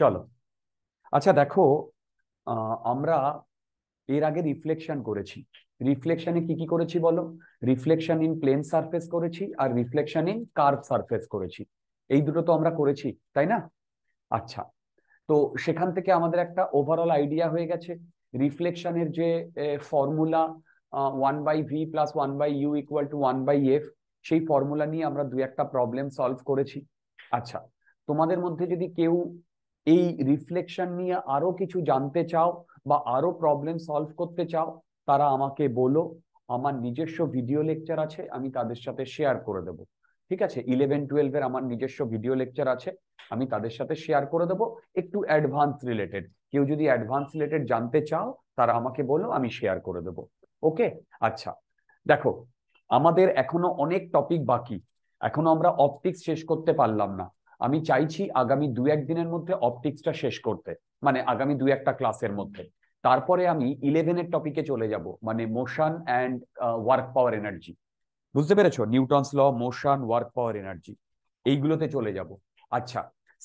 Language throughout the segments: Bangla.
চলো আচ্ছা দেখো আমরা এর আগে রিফ্লেকশন করেছি রিফ্লেকশনে কি কি করেছি বলো রিফ্লেকশন ইন প্লেন সারফেস করেছি আর রিফ্লেকশন ইন কার্ভ সারফেস করেছি এই দুটো তো আমরা করেছি তাই না আচ্ছা তো সেখান থেকে আমাদের একটা ওভারঅল আইডিয়া হয়ে গেছে রিফ্লেকশনের যে formula one by v plus one by u equal to one by f সেই ফর্মুলা নিয়ে আমরা দু একটা প্রবলেম সলভ করেছি আচ্ছা তোমাদের মধ্যে যদি কেউ এই রিফ্লেকশন নিয়ে আরো কিছু জানতে চাও বা আরো প্রবলেম সলভ করতে চাও তারা আমাকে বলো আমার নিজস্ব ভিডিও লেকচার আছে আমি তাদের সাথে শেয়ার করে দেব ঠিক আছে ইলেভেন টুয়েলভের আমার নিজস্ব ভিডিও লেকচার আছে আমি তাদের সাথে শেয়ার করে দেব একটু অ্যাডভান্স রিলেটেড কেউ যদি অ্যাডভান্স রিলেটেড জানতে চাও তারা আমাকে বলো আমি শেয়ার করে দেব ওকে আচ্ছা দেখো আমাদের এখনো অনেক টপিক বাকি এখনো আমরা অপটিক্স শেষ করতে পারলাম না আমি চাইছি আগামী দু একদিনের মধ্যে অপটিক্সটা শেষ করতে মানে আগামী দু একটা ক্লাসের মধ্যে তারপরে আমি ইলেভেনের টপিকে চলে যাব মানে motion and work power energy বুঝতে পেরেছো Newton's law motion work power energy এইগুলোতে চলে যাব আচ্ছা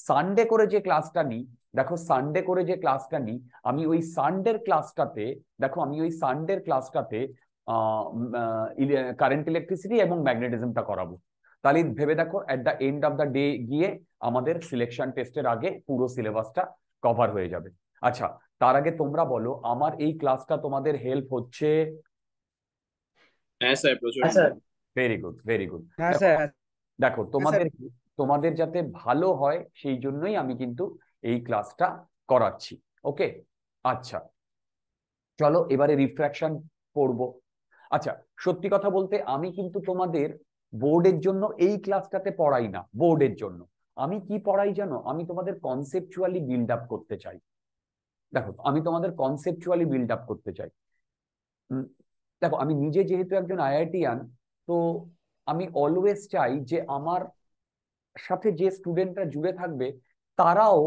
সানডে করে যে ক্লাসটা নিই দেখো সানডে করে যে ক্লাসটা নিই আমি ওই সানডের ক্লাসটাতে দেখো আমি ওই সানডের ক্লাসটাতে কারেন্ট ইলেকট্রিসিটি এবং ম্যাগনেটিজমটা করাবো তাহলে ভেবে দেখো at the end of the day গিয়ে আমাদের সিলেকশন টেস্টের আগে পুরো সিলেবাসটা কভার হয়ে যাবে আচ্ছা তার আগে তোমরা বলো আমার এই ক্লাসটা তোমাদের হেল্প হচ্ছে ভেরি গুড ভেরি গুড দেখো হ্যাঁ তোমাদের তোমাদের যাতে ভালো হয় সেই জন্যই আমি কিন্তু এই ক্লাসটা করাচ্ছি ওকে আচ্ছা চলো এবারে রিফ্র্যাকশন পড়ব আচ্ছা সত্যি কথা বলতে আমি কিন্তু তোমাদের বোর্ডের জন্য এই ক্লাসটাতে পড়াই না বোর্ডের জন্য আমি কি পড়াই জানো আমি তোমাদের কনসেপচুয়ালি বিল্ড আপ করতে চাই দেখো আমি তোমাদের কনসেপচুয়ালি বিল্ড আপ করতে চাই দেখো আমি নিজে যেহেতু একজন আইআইটিয়ান তো আমি অলওয়েজ চাই যে আমার সাথে যে স্টুডেন্টরা জুড়ে থাকবে তারাও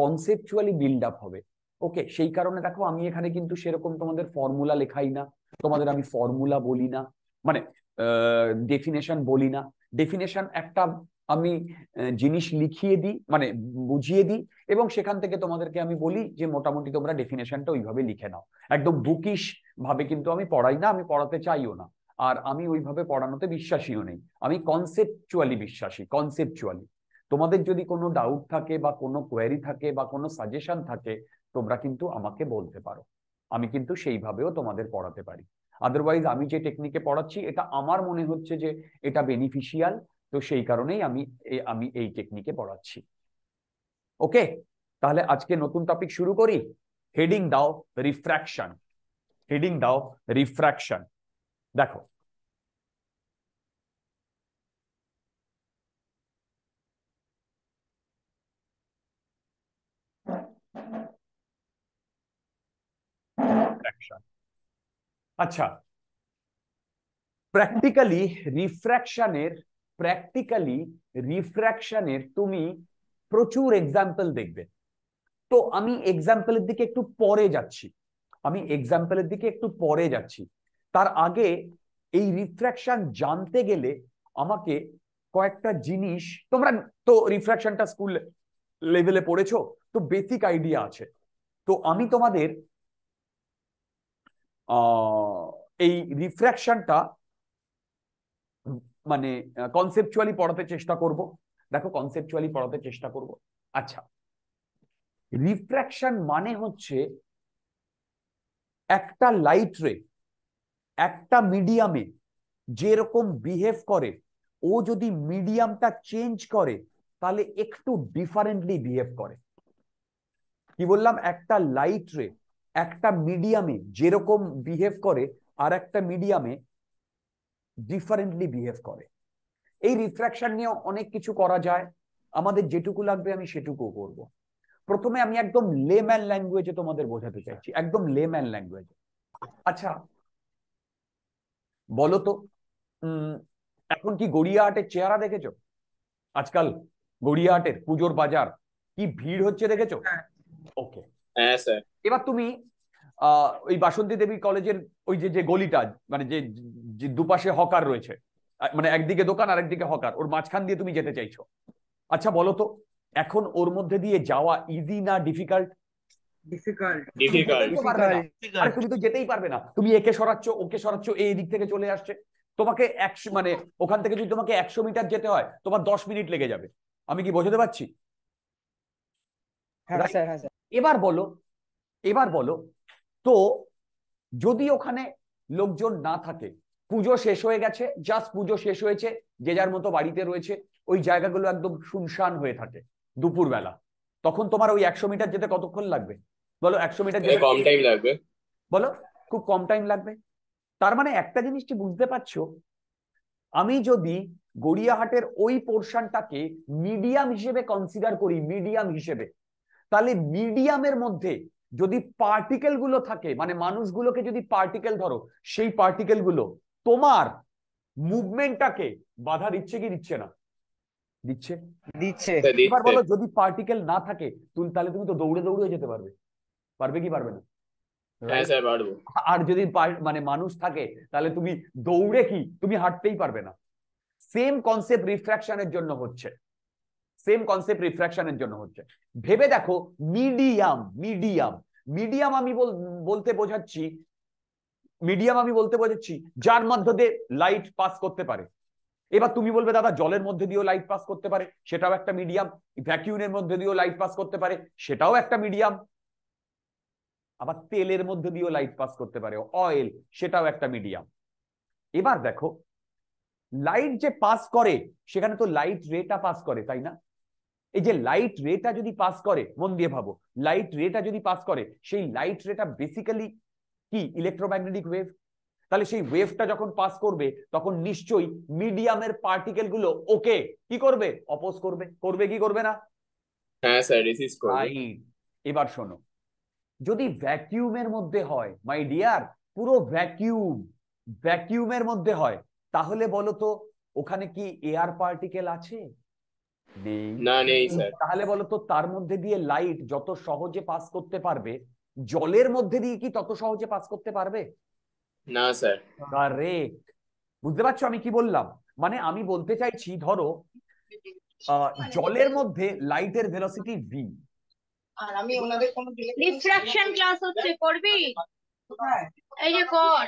কনসেপচুয়ালি বিল্ড আপ হবে ওকে সেই কারণে দেখো আমি এখানে কিন্তু সেরকম তোমাদের ফর্মুলা লেখাই না তোমাদের আমি ফর্মুলা বলি না মানে ডেফিনেশন বলি না ডেফিনেশন একটা আমি জিনিস লিখিয়ে দিই মানে বুঝিয়ে দিই এবং সেখান থেকে তোমাদেরকে আমি বলি যে মোটামুটি তোমরা ডেফিনেশনটা ওইভাবে লিখে নাও একদম বুকিশ ভাবে কিন্তু আমি পড়াই না আমি পড়াতে চাইও না আর আমি ওইভাবে পড়ানোতে বিশ্বাসীও নেই আমি কনসেপচুয়ালি বিশ্বাসী কনসেপচুয়ালি তোমাদের যদি কোনো ডাউট থাকে বা কোনো কোয়ারি থাকে বা কোনো সাজেশন থাকে তোমরা কিন্তু আমাকে বলতে পারো আমি কিন্তু সেইভাবেও তোমাদের পড়াতে পারি আদারওয়াইজ আমি যে টেকনিকে পড়াচ্ছি এটা আমার মনে হচ্ছে যে এটা বেনিফিশিয়াল তো সেই কারণেই আমি আমি এই টেকনিকে পড়াচ্ছি ওকে তাহলে আজকে নতুন টপিক শুরু করি হেডিং দাও রিফ্র্যাকশন হেডিং দাও রিফ্র্যাকশন দেখো রিফ্র্যাকশন আচ্ছা প্র্যাকটিক্যালি রিফ্র্যাকশনের প্র্যাকটিক্যালি রিফ্র্যাকশনের তুমি প্রচুর এক্সাম্পল দেখবে তো আমি এক্সাম্পলের দিকে একটু পরে যাচ্ছি আমি এক্সাম্পলের দিকে একটু পরে যাচ্ছি তার আগে এই রিফ্র্যাকশন জানতে গেলে আমাকে কয়েকটা জিনিস তোমরা তো রিফ্র্যাকশনটা স্কুল লেভেলে পড়েছো তো বেসিক আইডিয়া আছে তো আমি তোমাদের এই রিফ্র্যাকশনটা মানে কনসেপচুয়ালি পড়াতে চেষ্টা করব দেখো কনসেপচুয়ালি পড়াতে চেষ্টা করব আচ্ছা রিফ্র্যাকশন মানে হচ্ছে একটা লাইট রে একটা মিডিয়ামে যেরকম বিহেভ করে ও যদি মিডিয়ামটা চেঞ্জ করে তাহলে একটু ডিফারেন্টলি বিহেভ করে কি বললাম একটা লাইট রে একটা মিডিয়ামে যেরকম বিহেভ করে আর একটা মিডিয়ামে ডিফারেন্টলি বিহেভ করে এই রিফ্র্যাকশন নিয়ে অনেক কিছু করা যায় আমাদের যেটুকু লাগবে আমি সেটুকু করব প্রথমে আমি একদম লেম্যান ল্যাঙ্গুয়েজে তোমাদের বোঝাতে চাইছি একদম লেম্যান ল্যাঙ্গুয়েজে আচ্ছা বলো তো এখন কি গড়িয়া আটের চেহারা দেখেছো আজকাল গড়িয়া আটের পুজোর বাজার কি ভিড় হচ্ছে দেখেছো ওকে হ্যাঁ। হ্যাঁ, এবার তুমি আহ ওই বাসন্তী দেবী কলেজের ওই যে যে গলিটা মানে যে দুপাশে হকার রয়েছে মানে একদিকে দোকান আর একদিকে হকার ওর মাঝখান দিয়ে তুমি যেতে চাইছো আচ্ছা বলো তো এখন ওর মধ্যে দিয়ে যাওয়া ইজি না ডিফিকাল্ট তুমি তো যেতেই পারবে না তুমি একে সরাচ্ছ ওকে সরাচ্ছ এই দিক থেকে চলে আসছে তোমাকে একশো মানে ওখান থেকে যদি তোমাকে একশো মিটার যেতে হয় তোমার দশ মিনিট লেগে যাবে আমি কি বোঝাতে পারছি হ্যাঁ, হ্যাঁ, এবার বলো এবার বলো তো যদি ওখানে লোকজন না থাকে পুজো শেষ হয়ে গেছে জাস্ট পুজো শেষ হয়েছে যে যার মতো বাড়িতে রয়েছে ওই জায়গাগুলো একদম শুনশান হয়ে থাকে দুপুরবেলা তখন তোমার ওই একশো মিটার যেতে কতক্ষণ লাগবে বলো একশো মিটার যেতে কম টাইম লাগবে বলো খুব কম টাইম লাগবে তার মানে একটা জিনিসটি বুঝতে পারছো আমি যদি গড়িয়াহাটের ওই পোর্শনটাকে মিডিয়াম হিসেবে কনসিডার করি মিডিয়াম হিসেবে তাহলে মিডিয়ামের মধ্যে যদি পার্টিকেল গুলো থাকে মানে মানুষগুলোকে যদি পার্টিকেল ধরো সেই পার্টিকেল গুলো তোমার মুভমেন্টটাকে বাধা দিচ্ছে কি দিচ্ছে না দিচ্ছে দিচ্ছে এবার বলো যদি পার্টিকেল না থাকে তুমি তাহলে তুমি তো দৌড়ে দৌড়ে যেতে পারবে পারবে কি পারবে না হ্যাঁ, আর যদি মানে মানুষ থাকে তাহলে তুমি দৌড়ে কি তুমি হাঁটতেই পারবে না সেম কনসেপ্ট রিফ্র্যাকশনের জন্য হচ্ছে সেম কনসেপ্ট রিফ্র্যাকশনের জন্য হচ্ছে ভেবে দেখো মিডিয়াম মিডিয়াম মিডিয়াম আমি বলতে বোঝাচ্ছি মিডিয়াম আমি বলতে বোঝাচ্ছি যার মধ্য দিয়ে লাইট পাস করতে পারে এবার তুমি বলবে দাদা জলের মধ্যে দিয়েও লাইট পাস করতে পারে সেটাও একটা মিডিয়াম ভ্যাকিউনের মধ্যে দিয়েও লাইট পাস করতে পারে সেটাও একটা মিডিয়াম আবার তেলের মধ্যে দিয়েও লাইট পাস করতে পারে অয়েল সেটাও একটা মিডিয়াম এবার দেখো লাইট যে পাস করে সেখানে তো লাইট রেটা পাস করে তাই না এই যে লাইট রেটা যদি পাস করে মন দিয়ে ভাবো লাইট রেটা যদি পাস করে সেই লাইট রেটা বেসিক্যালি কি ইলেকট্রোম্যাগনেটিক ওয়েভ তাহলে সেই ওয়েভটা যখন পাস করবে তখন নিশ্চয়ই মিডিয়ামের পার্টিকেল গুলো ওকে কি করবে অপোজ করবে করবে কি করবে না হ্যাঁ স্যার এবার শোনো যদি ভ্যাকিউমের মধ্যে হয় মাই ডিয়ার পুরো ভ্যাকিউম ভ্যাকিউমের মধ্যে হয় তাহলে বলো তো ওখানে কি এয়ার পার্টিকেল আছে নেই না নেই তাহলে বলো তো তার মধ্যে দিয়ে লাইট যত সহজে পাস করতে পারবে জলের মধ্যে দিয়ে কি তত সহজে পাস করতে পারবে না স্যার বুঝতে পারছো আমি কি বললাম মানে আমি বলতে চাইছি ধরো জলের মধ্যে লাইটের ভেলোসিটি ভি আর আমি ওনাদের ক্লাস হচ্ছে করবি হ্যাঁ। এই যে কর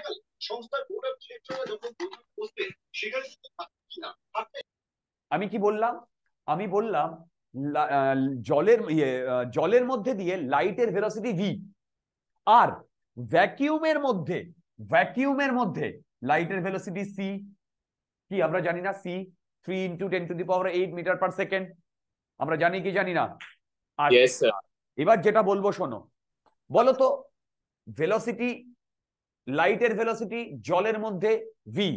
আমি কি বললাম আমি বললাম জলের ইয়ে জলের মধ্যে দিয়ে লাইটের ভেলোসিটি ভি আর ভ্যাকিউমের মধ্যে ভ্যাকিউমের মধ্যে লাইটের ভেলোসিটি সি কি আমরা জানি না c three into ten to the power eight metre per second আমরা জানি কি জানি না এবার যেটা বলবো শোনো বলো তো ভেলোসিটি লাইটের ভেলোসিটি জলের মধ্যে ভি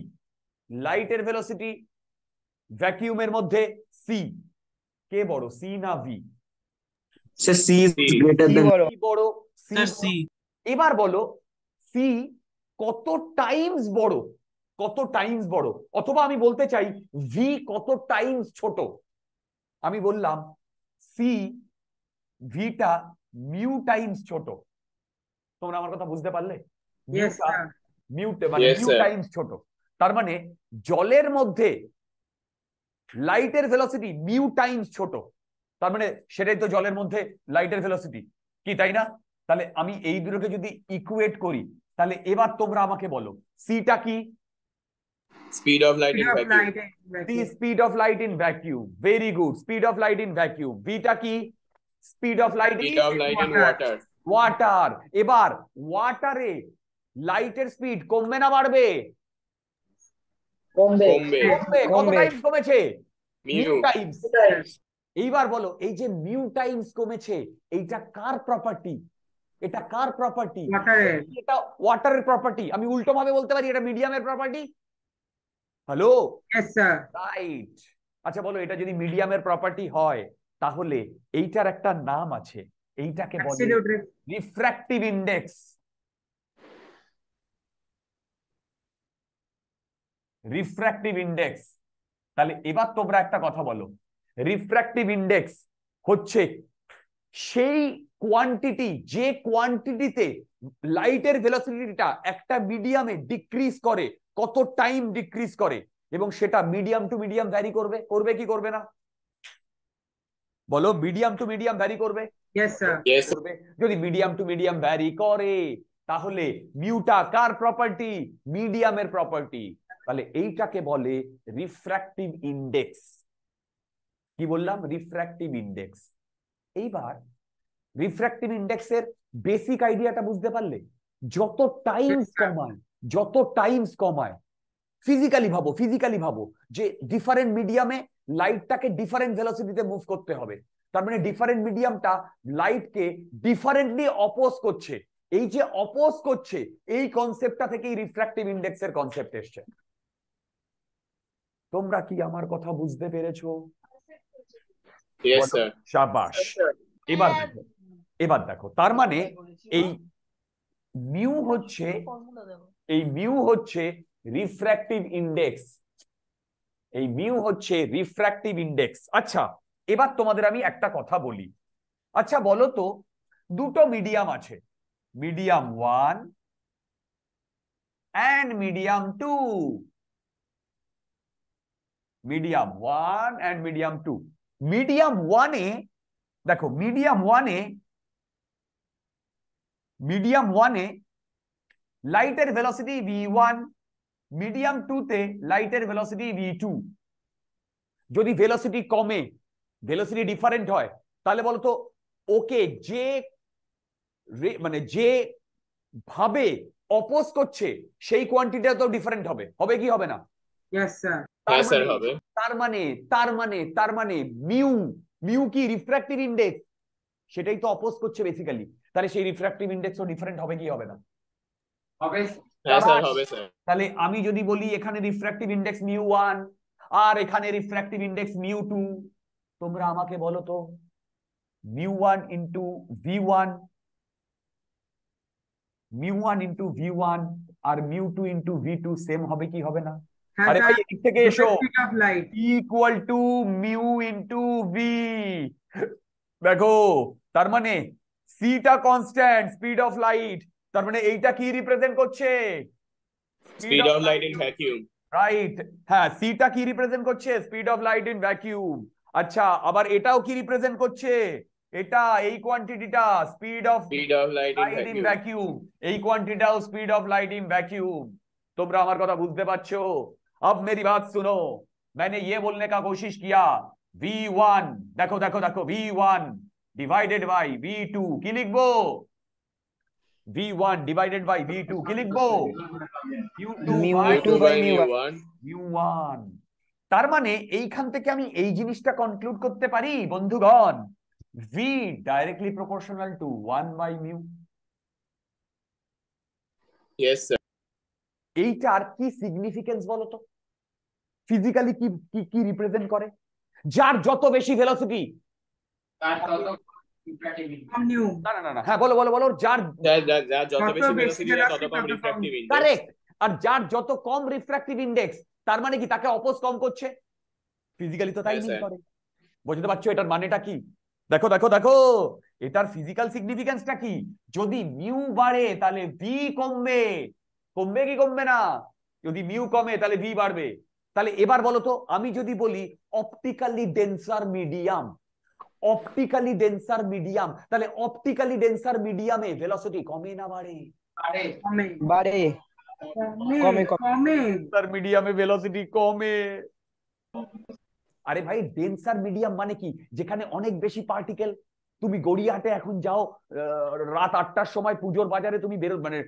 লাইটের ভেলোসিটি ভ্যাকিউমের মধ্যে সি কে বড় সি না ভি এবার বলো সি কত টাইমস বড় কত টাইমস বড় অথবা আমি বলতে চাই ভি কত টাইমস ছোট আমি বললাম সি ভিটা মিউ টাইমস ছোট তোমরা আমার কথা বুঝতে পারলে মিউটে মানে মিউ টাইমস ছোট তার মানে জলের মধ্যে লাইটের ভেলোসিটি মিউ টাইমস ছোট তার মানে সেটাই তো জলের মধ্যে লাইটের ভেলোসিটি কি তাই না তাহলে আমি এই দুটোকে যদি ইকুয়েট করি তাহলে এবার তোমরা আমাকে বলো সিটা কি speed of light in vacuum c speed of light in vacuum very good speed of light in vacuum বিটা কি speed of light in water water এবার ওয়াটারে লাইটের স্পিড কমবে না বাড়বে কমবে কমবে কত টাইমস কমেছে এইবার বলো এই যে মিউ টাইমস কমেছে এইটা কার প্রপার্টি এটা কার প্রপার্টি এটা ওয়াটারের প্রপার্টি আমি উল্টো ভাবে বলতে পারি এটা মিডিয়ামের প্রপার্টি হ্যালো রাইট আচ্ছা বলো এটা যদি মিডিয়ামের প্রপার্টি হয় তাহলে এইটার একটা নাম আছে এইটাকে বলে রিফ্র্যাক্টিভ ইন্ডেক্স রিফ্র্যাক্টিভ ইন্ডেক্স তাহলে এবার তোমরা একটা কথা বলো রিফ্র্যাক্টিভ ইন্ডেক্স হচ্ছে সেই কোয়ান্টিটি যে কোয়ান্টিটিতে লাইটের ভেলোসিটিটা একটা মিডিয়ামে ডিক্রিজ করে কত টাইম ডিক্রিজ করে এবং সেটা মিডিয়াম টু মিডিয়াম ভ্যারি করবে করবে কি করবে না বলো মিডিয়াম টু মিডিয়াম ভ্যারি করবে যদি মিডিয়াম টু মিডিয়াম ভ্যারি করে তাহলে মিউটা কার প্রপার্টি মিডিয়ামের প্রপার্টি তাহলে এইটাকে বলে রিফ্র্যাক্টিভ ইন্ডেক্স কি বললাম রিফ্র্যাক্টিভ ইন্ডেক্স এইবার রিফ্র্যাক্টিভ ইন্ডেক্সের বেসিক আইডিয়াটা বুঝতে পারলে যত টাইমস কমায় যত টাইমস কমায় ফিজিক্যালি ভাবো ফিজিক্যালি ভাবো যে ডিফারেন্ট মিডিয়ামে লাইটটাকে ডিফারেন্ট ভেলোসিটিতে মুভ করতে হবে তার মানে ডিফারেন্ট মিডিয়ামটা লাইটকে ডিফারেন্টলি অপোজ করছে এই যে অপোজ করছে এই কনসেপ্টটা থেকেই রিফ্র্যাক্টিভ ইন্ডেক্সের কনসেপ্ট এসছে তোমরা কি আমার কথা বুঝতে পেরেছো সাবাস এবার দেখো এবার দেখো তার মানে এই মিউ হচ্ছে এই মিউ হচ্ছে রিফ্র্যাক্টিভ ইন্ডেক্স এই মিউ হচ্ছে রিফ্র্যাক্টিভ ইন্ডেক্স আচ্ছা এবার তোমাদের আমি একটা কথা বলি আচ্ছা বলো তো দুটো মিডিয়াম আছে medium one and medium two medium one and medium two medium ওয়ানে দেখো মিডিয়াম ওয়ানে মিডিয়াম ওয়ানে লাইটের ভেলোসিটি ভি ওয়ান মিডিয়াম টুতে লাইটের ভেলোসিটি ভি টু যদি ভেলোসিটি কমে ভেলোসিটি ডিফারেন্ট হয় তাহলে বলতো ওকে যে মানে যে ভাবে অপোজ করছে সেই কোয়ান্টিটিটা তো ডিফারেন্ট হবে হবে কি হবে না মানে তার মানে তার মানে তার মানে মিউ মিউ কি রিফ্র্যাক্টিভ ইন্ডেক্স সেটাই তো অপোজ করছে বেসিক্যালি তাহলে সেই রিফ্র্যাক্টিভ ইন্ডেক্সও ডিফারেন্ট হবে কি হবে না হবে তাহলে আমি যদি বলি এখানে রিফ্র্যাক্টিভ ইন্ডেক্স মিউ ওয়ান আর এখানে রিফ্র্যাক্টিভ ইন্ডেক্স মিউ টু তোমরা আমাকে বলো তো mu one into v one mu one into v one আর mu two into v two same হবে কি হবে না আরে ভাই এদিক থেকে এসো equal to mu into v দেখো তার মানে সিটা কনস্ট্যান্ট স্পিড অফ লাইট তার মানে এইটা কি রিপ্রেজেন্ট করছে speed of light in vacuum right হ্যাঁ সিটা কি রিপ্রেজেন্ট করছে speed of light in vacuum আচ্ছা আবার এটাও কি রিপ্রেজেন্ট করছে এটা এই কোয়ান্টিটিটা speed of speed of light in vacuum এই কোয়ান্টিটিটাও speed of light in vacuum তোমরা আমার কথা বুঝতে পারছো अब मेरी बात सुनो मैंने ये बोलने का कोशिश किया v1 देखो देखो देखो v1 डिवाइडेड बाय v2 की v1 डिवाइडेड बाय v2 की लिखबो u2 by তার মানে এইখান থেকে আমি এই জিনিসটা কনক্লুড করতে পারি বন্ধুগণ v directly proportional to 1 by mu yes sir এইটার কি সিগনিফিকেন্স বলো তো ফিজিক্যালি কি কি কি রিপ্রেজেন্ট করে যার যত বেশি ভেলোসিটি না না না হ্যাঁ বলো বলো বলো যার যত বেশি ভেলোসিটি তত কম কারেক্ট আর যার যত কম রিফ্র্যাক্টিভ ইনডেক্স তার মানে কি তাকে অপোজ কম করছে ফিজিক্যালি তো তাই করে বুঝতে পারছো এটার মানেটা কি দেখো দেখো দেখো এটার ফিজিক্যাল সিগনিফিকেন্সটা কি যদি মিউ বাড়ে তাহলে ভি কমবে কমবে কি কমবে না যদি মিউ কমে তাহলে ভি বাড়বে তাহলে এবার বলতো আমি যদি বলি optically denser medium optically denser medium তাহলে অপটিক্যালি ডেন্সার মিডিয়ামে ভেলোসিটি কমে না বাড়ে বাড়ে কমে কমে ডেন্সার মিডিয়ামে ভেলোসিটি কমে আরে ভাই ডেন্সার মিডিয়াম মানে কি যেখানে অনেক বেশি পার্টিকেল তুমি গড়িয়াহাটে এখন যাও রাত আটটার সময় পুজোর বাজারে তুমি বেরো মানে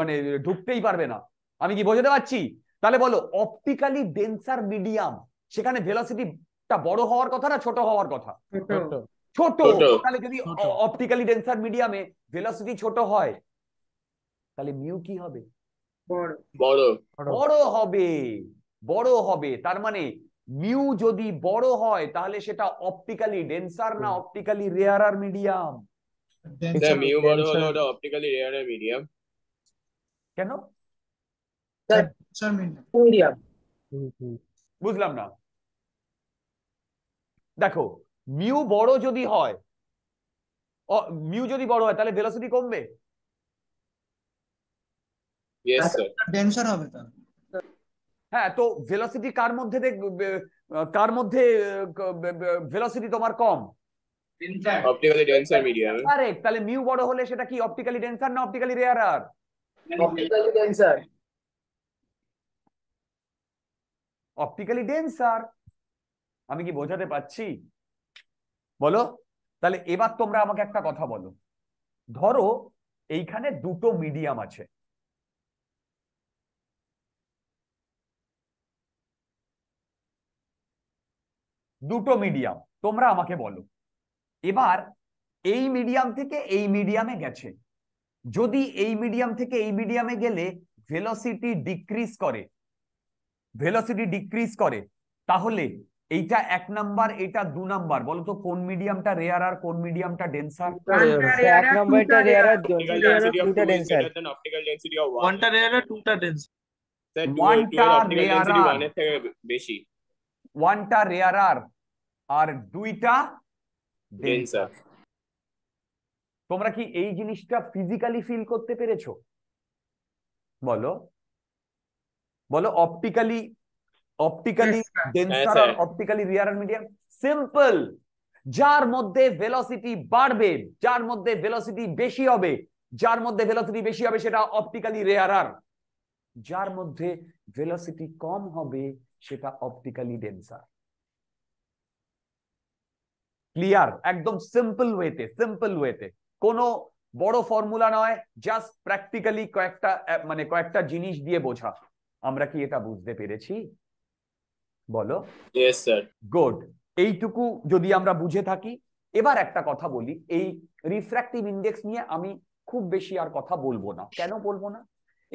মানে ঢুকতেই পারবে না আমি কি বোঝাতে পারছি তাহলে বলো অপটিক্যালি ডেন্সার মিডিয়াম সেখানে ভেলোসিটিটা বড় হওয়ার কথা না ছোট হওয়ার কথা ছোট তাহলে যদি অপটিক্যালি ডেন্সার মিডিয়ামে ভেলোসিটি ছোট হয় তাহলে মিউ কি হবে বড় হবে বড় হবে তার মানে মিউ যদি বড় হয় তাহলে সেটা অপটিক্যালি ডেন্সার না অপটিক্যালি রেয়ারার মিডিয়াম মিউ বড় ওটা অপটিক্যালি রেয়ারার মিডিয়াম কেন বুঝলাম না দেখো মিউ বড় যদি হয় মিউ যদি বড় হয় তাহলে ভেলোসিটি কমবে হ্যাঁ তো ভেলোসিটি কার মধ্যে কার মধ্যে ভেলোসিটি তোমার কম অপটিক্যালি ডেন্সার মিডিয়াম তাহলে মিউ বড় হলে সেটা কি অপটিক্যালি ডেন্সার না optically rarer optically denser optically denser আমি কি বোঝাতে পারছি বলো তাহলে এবার তোমরা আমাকে একটা কথা বলো ধরো এইখানে দুটো মিডিয়াম আছে দুটো মিডিয়াম তোমরা আমাকে বলো এবার এই মিডিয়াম থেকে এই মিডিয়ামে গেছে যদি এই মিডিয়াম থেকে এই মিডিয়ামে গেলে ভেলোসিটি ডিক্রিজ করে ভেলোসিটি ডিক্রিজ করে তাহলে এইটা এক নাম্বার এটা দু নাম্বার বলো তো কোন মিডিয়ামটা রেয়ার আর কোন মিডিয়ামটা ডেন্সার এক রেয়ার আর ডেন্সার অপটিক্যাল ডেনসিটি অফ ওয়ানটা রেয়ার আর টুটা ওয়ানটা রেয়ার আর থেকে বেশি ওয়ানটা রেয়ার আর আর দুইটা ডেন্সার তোমরা কি এই জিনিসটা ফিজিক্যালি ফিল করতে পেরেছো বলো বলো অপটিক্যালি অপটিক্যালি ডেন্সার আর অপটিক্যালি রিয়ার মিডিয়াম সিম্পল যার মধ্যে ভেলোসিটি বাড়বে যার মধ্যে ভেলোসিটি বেশি হবে যার মধ্যে ভেলোসিটি বেশি হবে সেটা অপটিক্যালি রেয়ারার যার মধ্যে ভেলোসিটি কম হবে সেটা অপটিক্যালি ডেন্সার ক্লিয়ার একদম সিম্পল ওয়েতে সিম্পল ওয়েতে কোনো বড় ফর্মুলা নয় জাস্ট প্র্যাকটিক্যালি কয়েকটা মানে কয়েকটা জিনিস দিয়ে বোঝা আমরা কি এটা বুঝতে পেরেছি বলো গুড এইটুকু যদি আমরা বুঝে থাকি এবার একটা কথা বলি এই রিফ্র্যাক্টিভ ইন্ডেক্স নিয়ে আমি খুব বেশি আর কথা বলবো না কেন বলবো না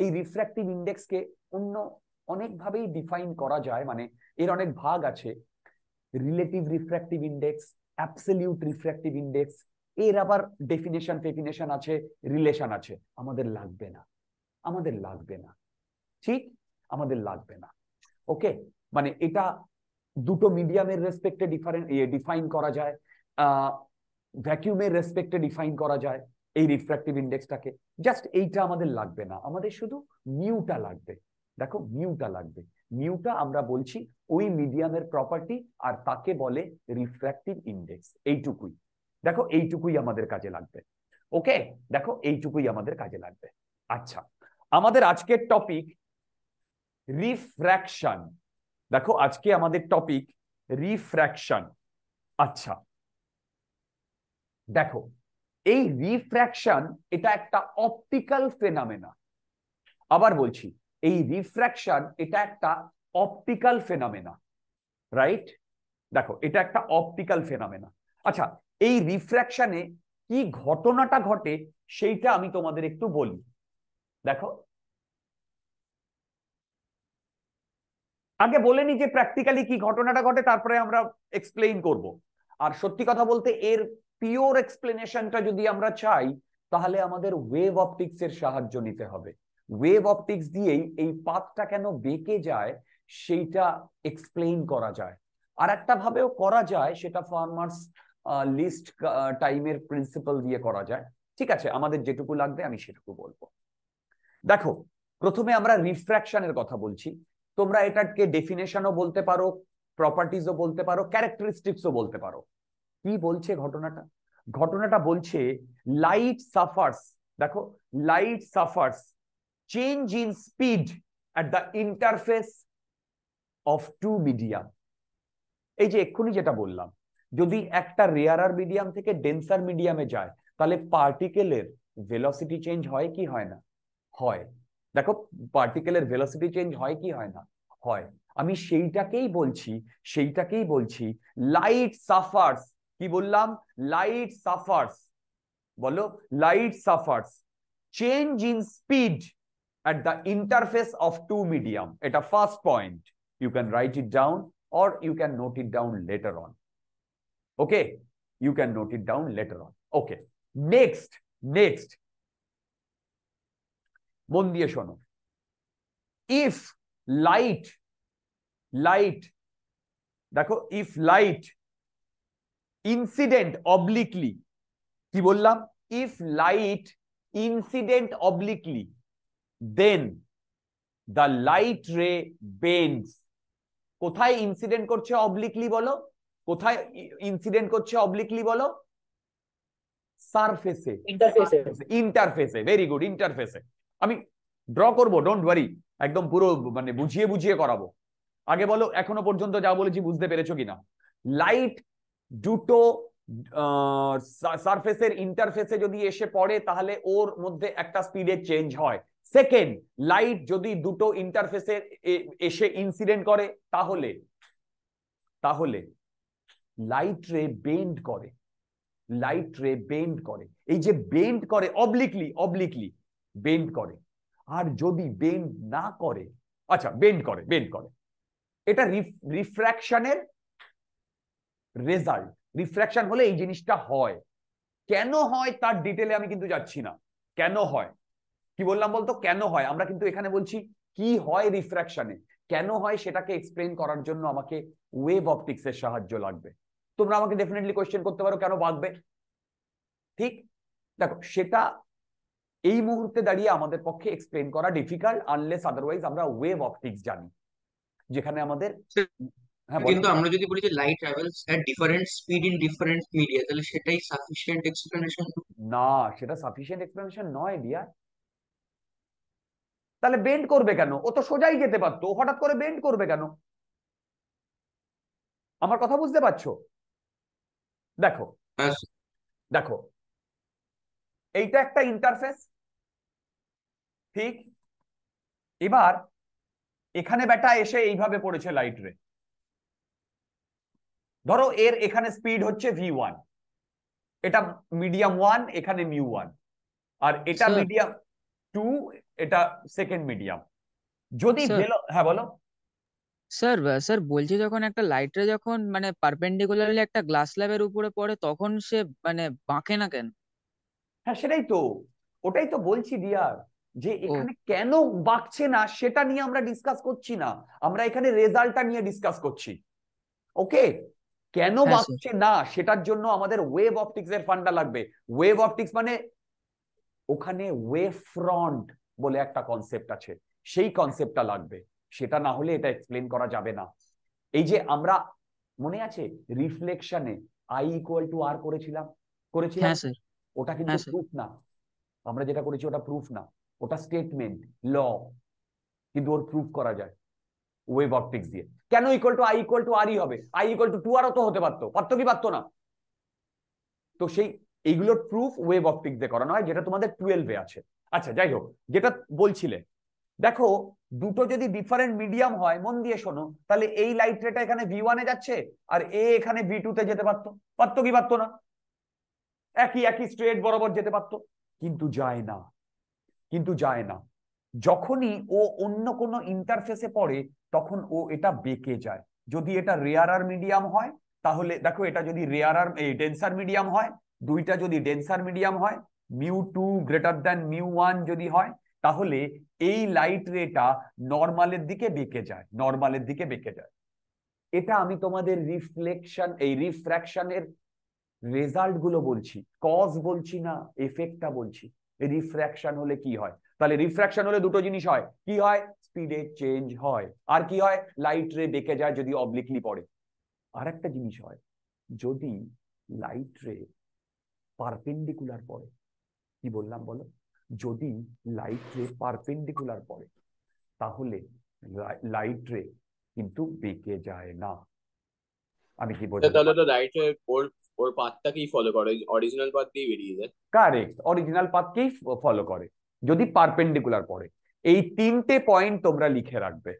এই রিফ্র্যাক্টিভ ইন্ডেক্সকে অন্য অনেকভাবেই ডিফাইন করা যায় মানে এর অনেক ভাগ আছে relative refractive index absolute refractive index এর আবার ডেফিনেশন ফেফিনেশন আছে রিলেশন আছে আমাদের লাগবে না আমাদের লাগবে না ঠিক আমাদের লাগবে না ওকে মানে এটা দুটো মিডিয়ামের রেসপেক্টে ডিফারেন্ট ডিফাইন করা যায় ভ্যাকিউমের রেসপেক্টে ডিফাইন করা যায় এই রিফ্র্যাক্টিভ ইন্ডেক্সটাকে জাস্ট এইটা আমাদের লাগবে না আমাদের শুধু মিউটা লাগবে দেখো মিউটা লাগবে মিউটা আমরা বলছি ওই মিডিয়ামের প্রপার্টি আর তাকে বলে রিফ্র্যাক্টিভ ইন্ডেক্স এইটুকুই দেখো এইটুকুই আমাদের কাজে লাগবে ওকে দেখো এইটুকুই আমাদের কাজে লাগবে আচ্ছা আমাদের আজকের টপিক রিফ্র্যাকশন দেখো আজকে আমাদের টপিক রিফ্র্যাকশন আচ্ছা দেখো এই রিফ্র্যাকশন এটা একটা অপটিক্যাল ফেনামেনা আবার বলছি এই রিফ্র্যাকশন এটা একটা অপটিক্যাল ফেনামেনা রাইট দেখো এটা একটা অপটিক্যাল ফেনামেনা আচ্ছা এই রিফ্র্যাকশনে কি ঘটনাটা ঘটে সেইটা আমি তোমাদের একটু বলি দেখো আগে বলে নি যে প্র্যাকটিক্যালি কি ঘটনাটা ঘটে তারপরে আমরা এক্সপ্লেইন করব আর সত্যি কথা বলতে এর পিওর এক্সপ্লেনেশনটা যদি আমরা চাই তাহলে আমাদের ওয়েভ অপটিক্স এর সাহায্য নিতে হবে ওয়েভ অপটিক্স দিয়েই এই পাতটা কেন বেঁকে যায় সেইটা এক্সপ্লেইন করা যায় আর একটা ভাবেও করা যায় সেটা ফার্মার্স লিস্ট টাইমের প্রিন্সিপাল দিয়ে করা যায় ঠিক আছে আমাদের যেটুকু লাগবে আমি সেটুকু বলবো দেখো প্রথমে আমরা রিফ্র্যাকশনের কথা বলছি তোমরা এটাকে ডেফিনেশনও বলতে পারো প্রপার্টিজও বলতে পারো ক্যারেক্টারিস্টিক্সও বলতে পারো কি বলছে ঘটনাটা ঘটনাটা বলছে লাইট সাফার্স দেখো light suffers change in speed at the interface of two medium এই যে এক্ষুনি যেটা বললাম যদি একটা রেয়ারার মিডিয়াম থেকে ডেন্সার মিডিয়ামে যায় তাহলে পার্টিকেলের ভেলোসিটি চেঞ্জ হয় কি হয় না হয় দেখো পার্টিকেলের ভেলোসিটি চেঞ্জ হয় কি হয় না হয় আমি সেইটাকেই বলছি সেইটাকেই বলছি লাইট সাফার্স কি বললাম লাইট সাফার্স বলো light suffers change in speed at the interface of two medium এটা first point you can write it down or you can note it down later on okay you can note it down later on okay next next মন দিয়ে শোনো ইফ লাইট লাইট দেখো ইফ লাইট ইনসিডেন্ট অবলিকলি কি বললাম if light incident obliquely then the light ray bends কোথায় ইনসিডেন্ট করছে অবলিকলি বলো কোথায় ইনসিডেন্ট করছে অবলিকলি বলো সারফেসে ইন্টারফেসে ইন্টারফেসে ভেরি গুড ইন্টারফেসে আমি ড্র করবো ডোন্ট ওয়ারি একদম পুরো মানে বুঝিয়ে বুঝিয়ে করাবো আগে বলো এখনো পর্যন্ত যা বলেছি বুঝতে পেরেছো কিনা লাইট দুটো সারফেসের ইন্টারফেসে যদি এসে পড়ে তাহলে ওর মধ্যে একটা স্পিডে চেঞ্জ হয় সেকেন্ড লাইট যদি দুটো ইন্টারফেসে এসে ইনসিডেন্ট করে তাহলে তাহলে লাইট রে বেন্ড করে লাইট রে বেন্ড করে এই যে বেন্ড করে অবলিকলি অবলিকলি বেন্ড করে আর যদি বেন্ড না করে আচ্ছা বেন্ড করে বেন্ড করে এটা রিফ্র্যাকশনের রেজাল্ট রিফ্র্যাকশন হলে এই জিনিসটা হয় কেন হয় তার ডিটেলে আমি কিন্তু যাচ্ছি না কেন হয় কি বললাম বলতো কেন হয় আমরা কিন্তু এখানে বলছি কি হয় রিফ্র্যাকশনে কেন হয় সেটাকে এক্সপ্লেন করার জন্য আমাকে ওয়েব অপটিক্স এর সাহায্য লাগবে তোমরা আমাকে ডেফিনেটলি কোয়েশ্চেন করতে পারো কেন বাঁধবে ঠিক দেখো সেটা এই মুহূর্তে দাঁড়িয়ে আমাদের পক্ষে এক্সপ্লেন করা ডিফিকাল্ট আনলেস আদারওয়াইজ আমরা ওয়েভ অপটিক্স জানি যেখানে আমাদের হ্যাঁ, কিন্তু আমরা যদি বলি যে light travels at different speed in different media তাহলে সেটাই সাফিসিয়েন্ট এক্সপ্লেনেশন না সেটা সাফিসিয়েন্ট এক্সপ্লেনেশন নয় ডিয়ার তাহলে বেন্ড করবে কেন ও তো সোজাই যেতে পারতো হঠাৎ করে বেন্ড করবে কেন আমার কথা বুঝতে পারছো দেখো হ্যাঁ, দেখো এইটা একটা ইন্টারফেস ঠিক এবার এখানে বেটা এসে এইভাবে পড়েছে লাইট রে ধরো এর এখানে স্পিড হচ্ছে ভি ওয়ান এটা মিডিয়াম ওয়ান এখানে মিউ ওয়ান আর এটা মিডিয়াম টু এটা সেকেন্ড মিডিয়াম যদি হ্যাঁ বলো স্যার স্যার বলছি যখন একটা লাইটে যখন মানে পারপেন্ডিকুলারলি একটা গ্লাস ল্যাবের উপরে পড়ে তখন সে মানে বাঁকে না কেন হ্যাঁ সেটাই তো ওটাই তো বলছি ডিয়ার যে এখানে কেন বাঁকছে না সেটা নিয়ে আমরা ডিসকাস করছি না আমরা এখানে রেজাল্টটা নিয়ে ডিসকাস করছি ওকে কেন হ্যাঁ, বাঁকছে না সেটার জন্য আমাদের ওয়েভ অপটিক্স এর ফান্ডা লাগবে ওয়েভ অপটিক্স মানে ওখানে ওয়েভ ফ্রন্ট বলে একটা কনসেপ্ট আছে সেই কনসেপ্টটা লাগবে সেটা না হলে এটা এক্সপ্লেন করা যাবে না এই যে আমরা মনে আছে রিফ্লেকশনে আই ইকুয়াল টু আর করেছিলাম করেছিলাম হ্যাঁ, ওটা কিন্তু প্রুফ আচ্ছা। না আমরা যেটা করেছি ওটা প্রুফ না ওটা স্টেটমেন্ট ল কিন্তু ওর প্রুফ করা যায় ওয়েভ অপটিক্স দিয়ে কেন equal to i equal to আরই হবে আই ইকুয়াল টু টু আরও তো হতে পারতো পারতো কি পারতো না তো সেই এইগুলোর প্রুফ ওয়েভ অপটিক্স দিয়ে করানো হয় যেটা তোমাদের টুয়েলভে আছে আচ্ছা যাই হোক যেটা বলছিলে দেখো দুটো যদি ডিফারেন্ট মিডিয়াম হয় মন দিয়ে শোনো তাহলে এই লাইট রেটা এখানে ভি ওয়ানে যাচ্ছে আর এ এখানে ভি টুতে যেতে পারতো পারতো কি পারতো না একই একই স্ট্রেট বরাবর যেতে পারতো কিন্তু যায় না কিন্তু যায় না যখনই ও অন্য কোনো ইন্টারফেসে পড়ে তখন ও এটা বেঁকে যায় যদি এটা রেয়ারার মিডিয়াম হয় তাহলে দেখো এটা যদি রেয়ারার ডেন্সার মিডিয়াম হয় দুইটা যদি ডেন্সার মিডিয়াম হয় mu two greater than mu one যদি হয় তাহলে এই লাইট রেটা নর্মালের দিকে বেঁকে যায় নর্মালের দিকে বেঁকে যায় এটা আমি তোমাদের রিফ্লেকশন এই রিফ্র্যাকশনের রেজাল্ট গুলো বলছি কজ বলছি না এফেক্টটা বলছি রিফ্র্যাকশন হলে কি হয় তাহলে রিফ্র্যাকশন হলে দুটো জিনিস হয় কি হয় স্পিডে চেঞ্জ হয় আর কি হয় লাইট রে বেঁকে যায় যদি অবলিকলি পড়ে আর একটা জিনিস হয় যদি লাইট রে পারপেন্ডিকুলার পড়ে কি বললাম বলো যদি লাইট রে পারপেন্ডিকুলার পড়ে তাহলে লাইট রে কিন্তু বেঁকে যায় না আমি কি বলছি তাহলে তো লাইট রে ওর পাথটাকেই ফলো করে অরিজিনাল পাথ দিয়ে বেরিয়ে যায় কারেক্ট অরিজিনাল পাথকেই ফলো করে যদি পারপেন্ডিকুলার পড়ে এই তিনটে পয়েন্ট তোমরা লিখে রাখবে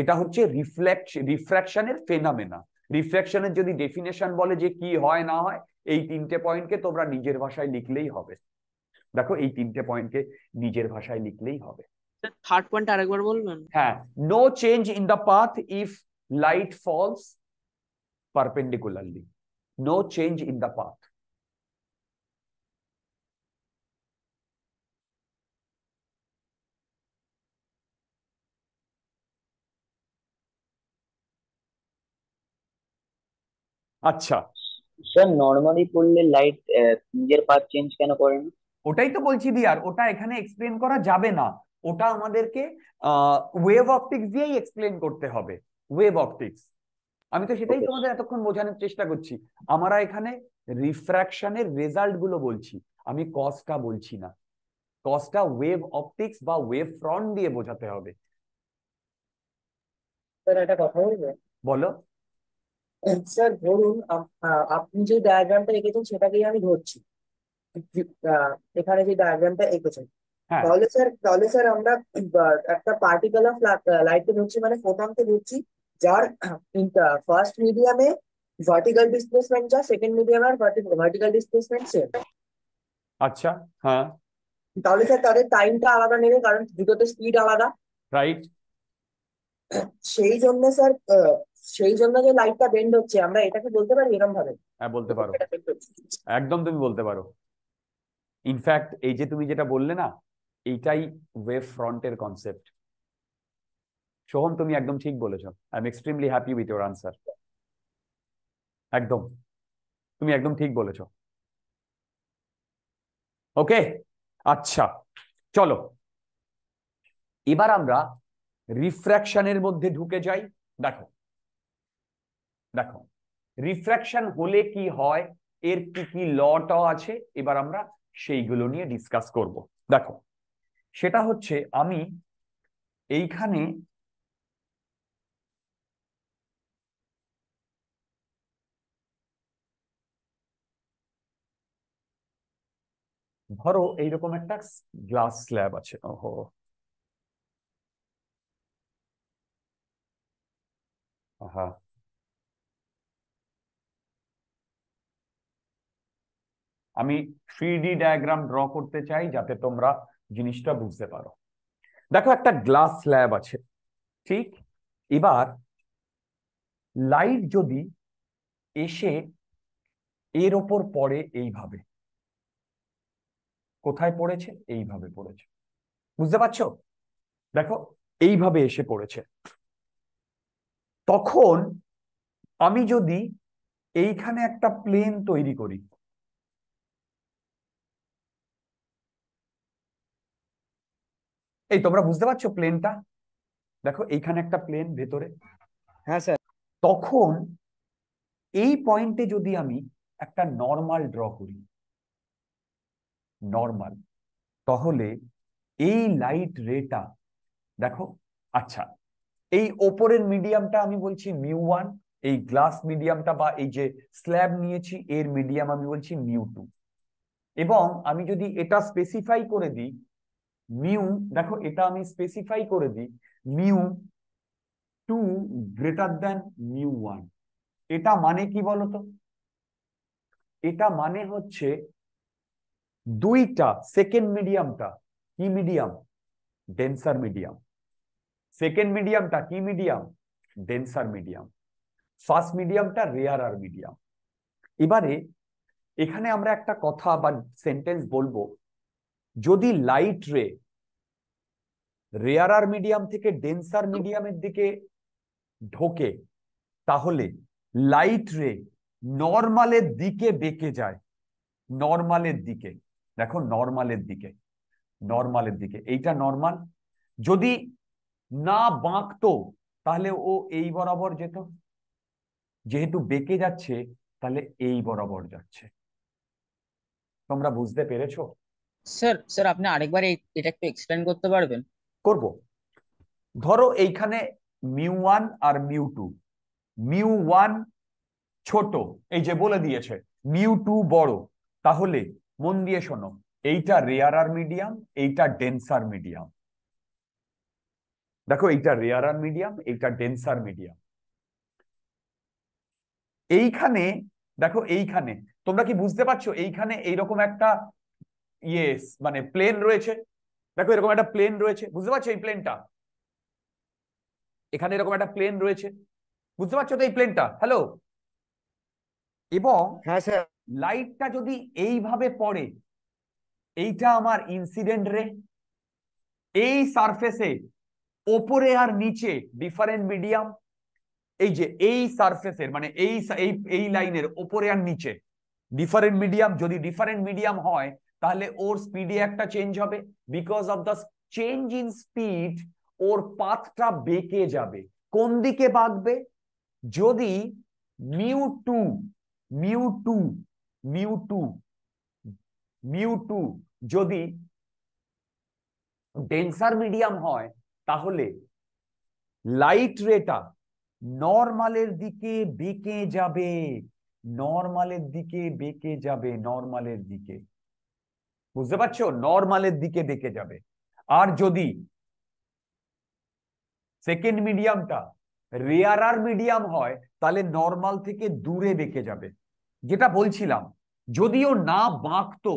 এটা হচ্ছে রিফ্লেক্ট রিফ্র্যাকশনের ফেনামেনা রিফ্র্যাকশনের যদি ডেফিনেশন বলে যে কি হয় না হয় এই তিনটে পয়েন্টকে তোমরা নিজের ভাষায় লিখলেই হবে দেখো এই তিনটে পয়েন্টকে নিজের ভাষায় লিখলেই হবে থার্ড পয়েন্ট আরেকবার বলবেন হ্যাঁ no change in the path if light falls perpendicularly no change in the path. আচ্ছা স্যার নর্মালি করলে লাইট নিজের পাথ চেঞ্জ কেন করে ওটাই তো বলছি দিয়ার ওটা এখানে এক্সপ্লেন করা যাবে না ওটা আমাদেরকে ওয়েভ অপটিক্স দিয়েই এক্সপ্লেন করতে হবে ওয়েভ অপটিক্স আমি তো সেটাই তোমাদের এতক্ষণ বোঝানোর চেষ্টা করছি আমরা এখানে রিফ্র্যাকশনের রেজাল্ট গুলো বলছি আমি কসটা বলছি না কসটা ওয়েভ অপটিক্স বা ওয়েভ ফ্রন্ট দিয়ে বোঝাতে হবে স্যার একটা কথা বলবো বলো স্যার ধরুন আপনি যে ডায়াগ্রামটা এঁকেছেন সেটাকেই আমি ধরছি এখানে যে ডায়াগ্রামটা এঁকেছেন হ্যাঁ। তাহলে স্যার তাহলে স্যার আমরা একটা পার্টিকুলার লাইটকে ধরছি মানে ফোটনকে ধরছি যার ফার্স্ট মিডিয়ামে ভার্টিক্যাল ডিসপ্লেসমেন্ট যা সেকেন্ড মিডিয়ামে আর ভার্টিক্যাল ডিসপ্লেসমেন্ট সেম আচ্ছা হ্যাঁ তাহলে স্যার তাদের টাইমটা আলাদা নেবে কারণ দুটোতে স্পিড আলাদা রাইট সেই জন্য স্যার সেই জন্য যে লাইটটা বেন্ড হচ্ছে আমরা এটাকে বলতে পারি এরকম ভাবে হ্যাঁ বলতে পারো একদম তুমি বলতে পারো ইনফ্যাক্ট এই যে তুমি যেটা বললে না এইটাই ওয়েভ ফ্রন্টের কনসেপ্ট সোহম তুমি একদম ঠিক বলেছ I am extremely happy with your answer একদম তুমি একদম ঠিক বলেছ ওকে আচ্ছা চলো এবার আমরা রিফ্র্যাকশনের মধ্যে ঢুকে যাই দেখো দেখো রিফ্র্যাকশন হলে কি হয় এর কি কি লট আছে এবার আমরা সেইগুলো নিয়ে ডিসকাস করব দেখো সেটা হচ্ছে আমি এইখানে ধরো এইরকম একটা গ্লাস স্ল্যাব আছে ওহো আমি থ্রি ডি ডায়াগ্রাম ড্র করতে চাই যাতে তোমরা জিনিসটা বুঝতে পারো দেখো একটা গ্লাস স্ল্যাব আছে ঠিক এবার লাইট যদি এসে এর ওপর পড়ে এইভাবে কোথায় পড়েছে এইভাবে পড়েছে বুঝতে পারছ দেখো এইভাবে এসে পড়েছে তখন আমি যদি এইখানে একটা প্লেন তৈরি করি এই তোমরা বুঝতে পারছো প্লেনটা দেখো এইখানে একটা প্লেন ভেতরে হ্যাঁ স্যার তখন এই পয়েন্টে যদি আমি একটা নর্মাল ড্র করি নর্মাল তাহলে এই লাইট রেটা দেখো আচ্ছা এই ওপরের মিডিয়ামটা আমি বলছি মিউ ওয়ান এই গ্লাস মিডিয়ামটা বা এই যে স্ল্যাব নিয়েছি এর মিডিয়াম আমি বলছি মিউ টু এবং আমি যদি এটা স্পেসিফাই করে দিই মিউ দেখো এটা আমি স্পেসিফাই করে দিই mu two greater then mu one এটা মানে কি বলতো এটা মানে হচ্ছে দুইটা সেকেন্ড মিডিয়ামটা কি মিডিয়াম ডেন্সার মিডিয়াম সেকেন্ড মিডিয়ামটা কি মিডিয়াম ডেন্সার মিডিয়াম ফার্স্ট মিডিয়ামটা রেয়ার আর মিডিয়াম এবারে এখানে আমরা একটা কথা বা সেন্টেন্স বলবো যদি লাইট রে রেয়ার আর মিডিয়াম থেকে ডেন্সার মিডিয়ামের দিকে ঢোকে তাহলে লাইট রে নর্মালের দিকে বেঁকে যায় নর্মালের দিকে দেখো নর্মালের দিকে নর্মালের দিকে এইটা নর্মাল যদি না বাঁকতো তাহলে ও এই বরাবর যেত যেহেতু বেঁকে যাচ্ছে তাহলে এই বরাবর যাচ্ছে তোমরা বুঝতে পেরেছো স্যার স্যার আপনি আরেকবার এটা একটু এক্সপ্লেন করতে পারবেন করব ধরো এইখানে মিউ ওয়ান আর মিউ টু মিউ ওয়ান ছোট এই যে বলে দিয়েছে মিউ টু বড় তাহলে মন দিয়ে শোনো এইটা রেয়ারার মিডিয়াম এইটা ডেন্সার মিডিয়াম দেখো এইটা রেয়ারার মিডিয়াম এইটা ডেন্সার মিডিয়াম এইখানে দেখো এইখানে তোমরা কি বুঝতে পারছো এইখানে এইরকম একটা ইয়ে মানে প্লেন রয়েছে দেখো এরকম একটা প্লেন রয়েছে বুঝতে পারছো এই প্লেনটা এখানে এরকম একটা প্লেন রয়েছে বুঝতে পারছো তো এই প্লেনটা হ্যালো এবং হ্যাঁ স্যার লাইটটা যদি এইভাবে পড়ে এইটা আমার ইনসিডেন্ট রে এই সারফেসে ওপরে আর নিচে ডিফারেন্ট মিডিয়াম এই যে এই সারফেসের মানে এই এই লাইনের ওপরে আর নিচে ডিফারেন্ট মিডিয়াম যদি ডিফারেন্ট মিডিয়াম হয় তাহলে ওর স্পিডে একটা চেঞ্জ হবে because of the change in speed ওর পাথটা বেঁকে যাবে কোন দিকে বাঁকবে যদি mu two mu two mu two mu two যদি ডেন্সার মিডিয়াম হয় তাহলে লাইট রেটা নর্মালের দিকে বেঁকে যাবে নর্মালের দিকে বেঁকে যাবে নর্মালের দিকে বুঝতে পারছো নর্মালের দিকে বেঁকে যাবে আর যদি সেকেন্ড মিডিয়ামটা রেয়ারার মিডিয়াম হয় তাহলে নর্মাল থেকে দূরে বেঁকে যাবে যেটা বলছিলাম যদিও না বাঁকতো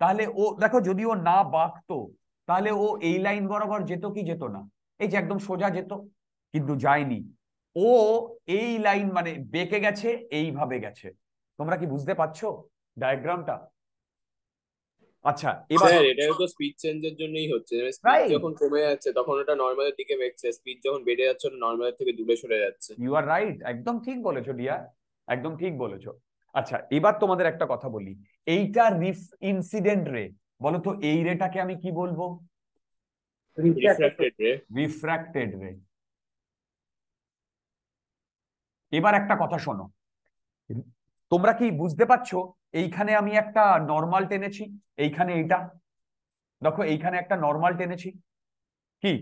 তাহলে ও দেখো যদিও না বাঁকতো তাহলে ও এই লাইন বরাবর যেত কি যেত না এই যে একদম সোজা যেত কিন্তু যায়নি ও এই লাইন মানে বেঁকে গেছে এইভাবে গেছে তোমরা কি বুঝতে পারছো ডায়াগ্রামটা আচ্ছা এবার তো চেঞ্জের জন্যই হচ্ছে মানে যখন কমে যাচ্ছে তখন ওটা দিকে যখন বেড়ে যাচ্ছে থেকে দূরে সরে যাচ্ছে ইউ আর একদম ঠিক বলেছো ডিয়া একদম ঠিক বলেছো আচ্ছা এবার তোমাদের একটা কথা বলি এইটা রিফ ইনসিডেন্ট রে বলো তো এই রেটাকে আমি কি বলবো রিফ্র্যাক্টেড রে এবার একটা কথা শোনো তোমরা কি বুঝতে পারছো এইখানে আমি একটা নর্মাল টেনেছি এইখানে এইটা দেখো এইখানে একটা নর্মাল টেনেছি কি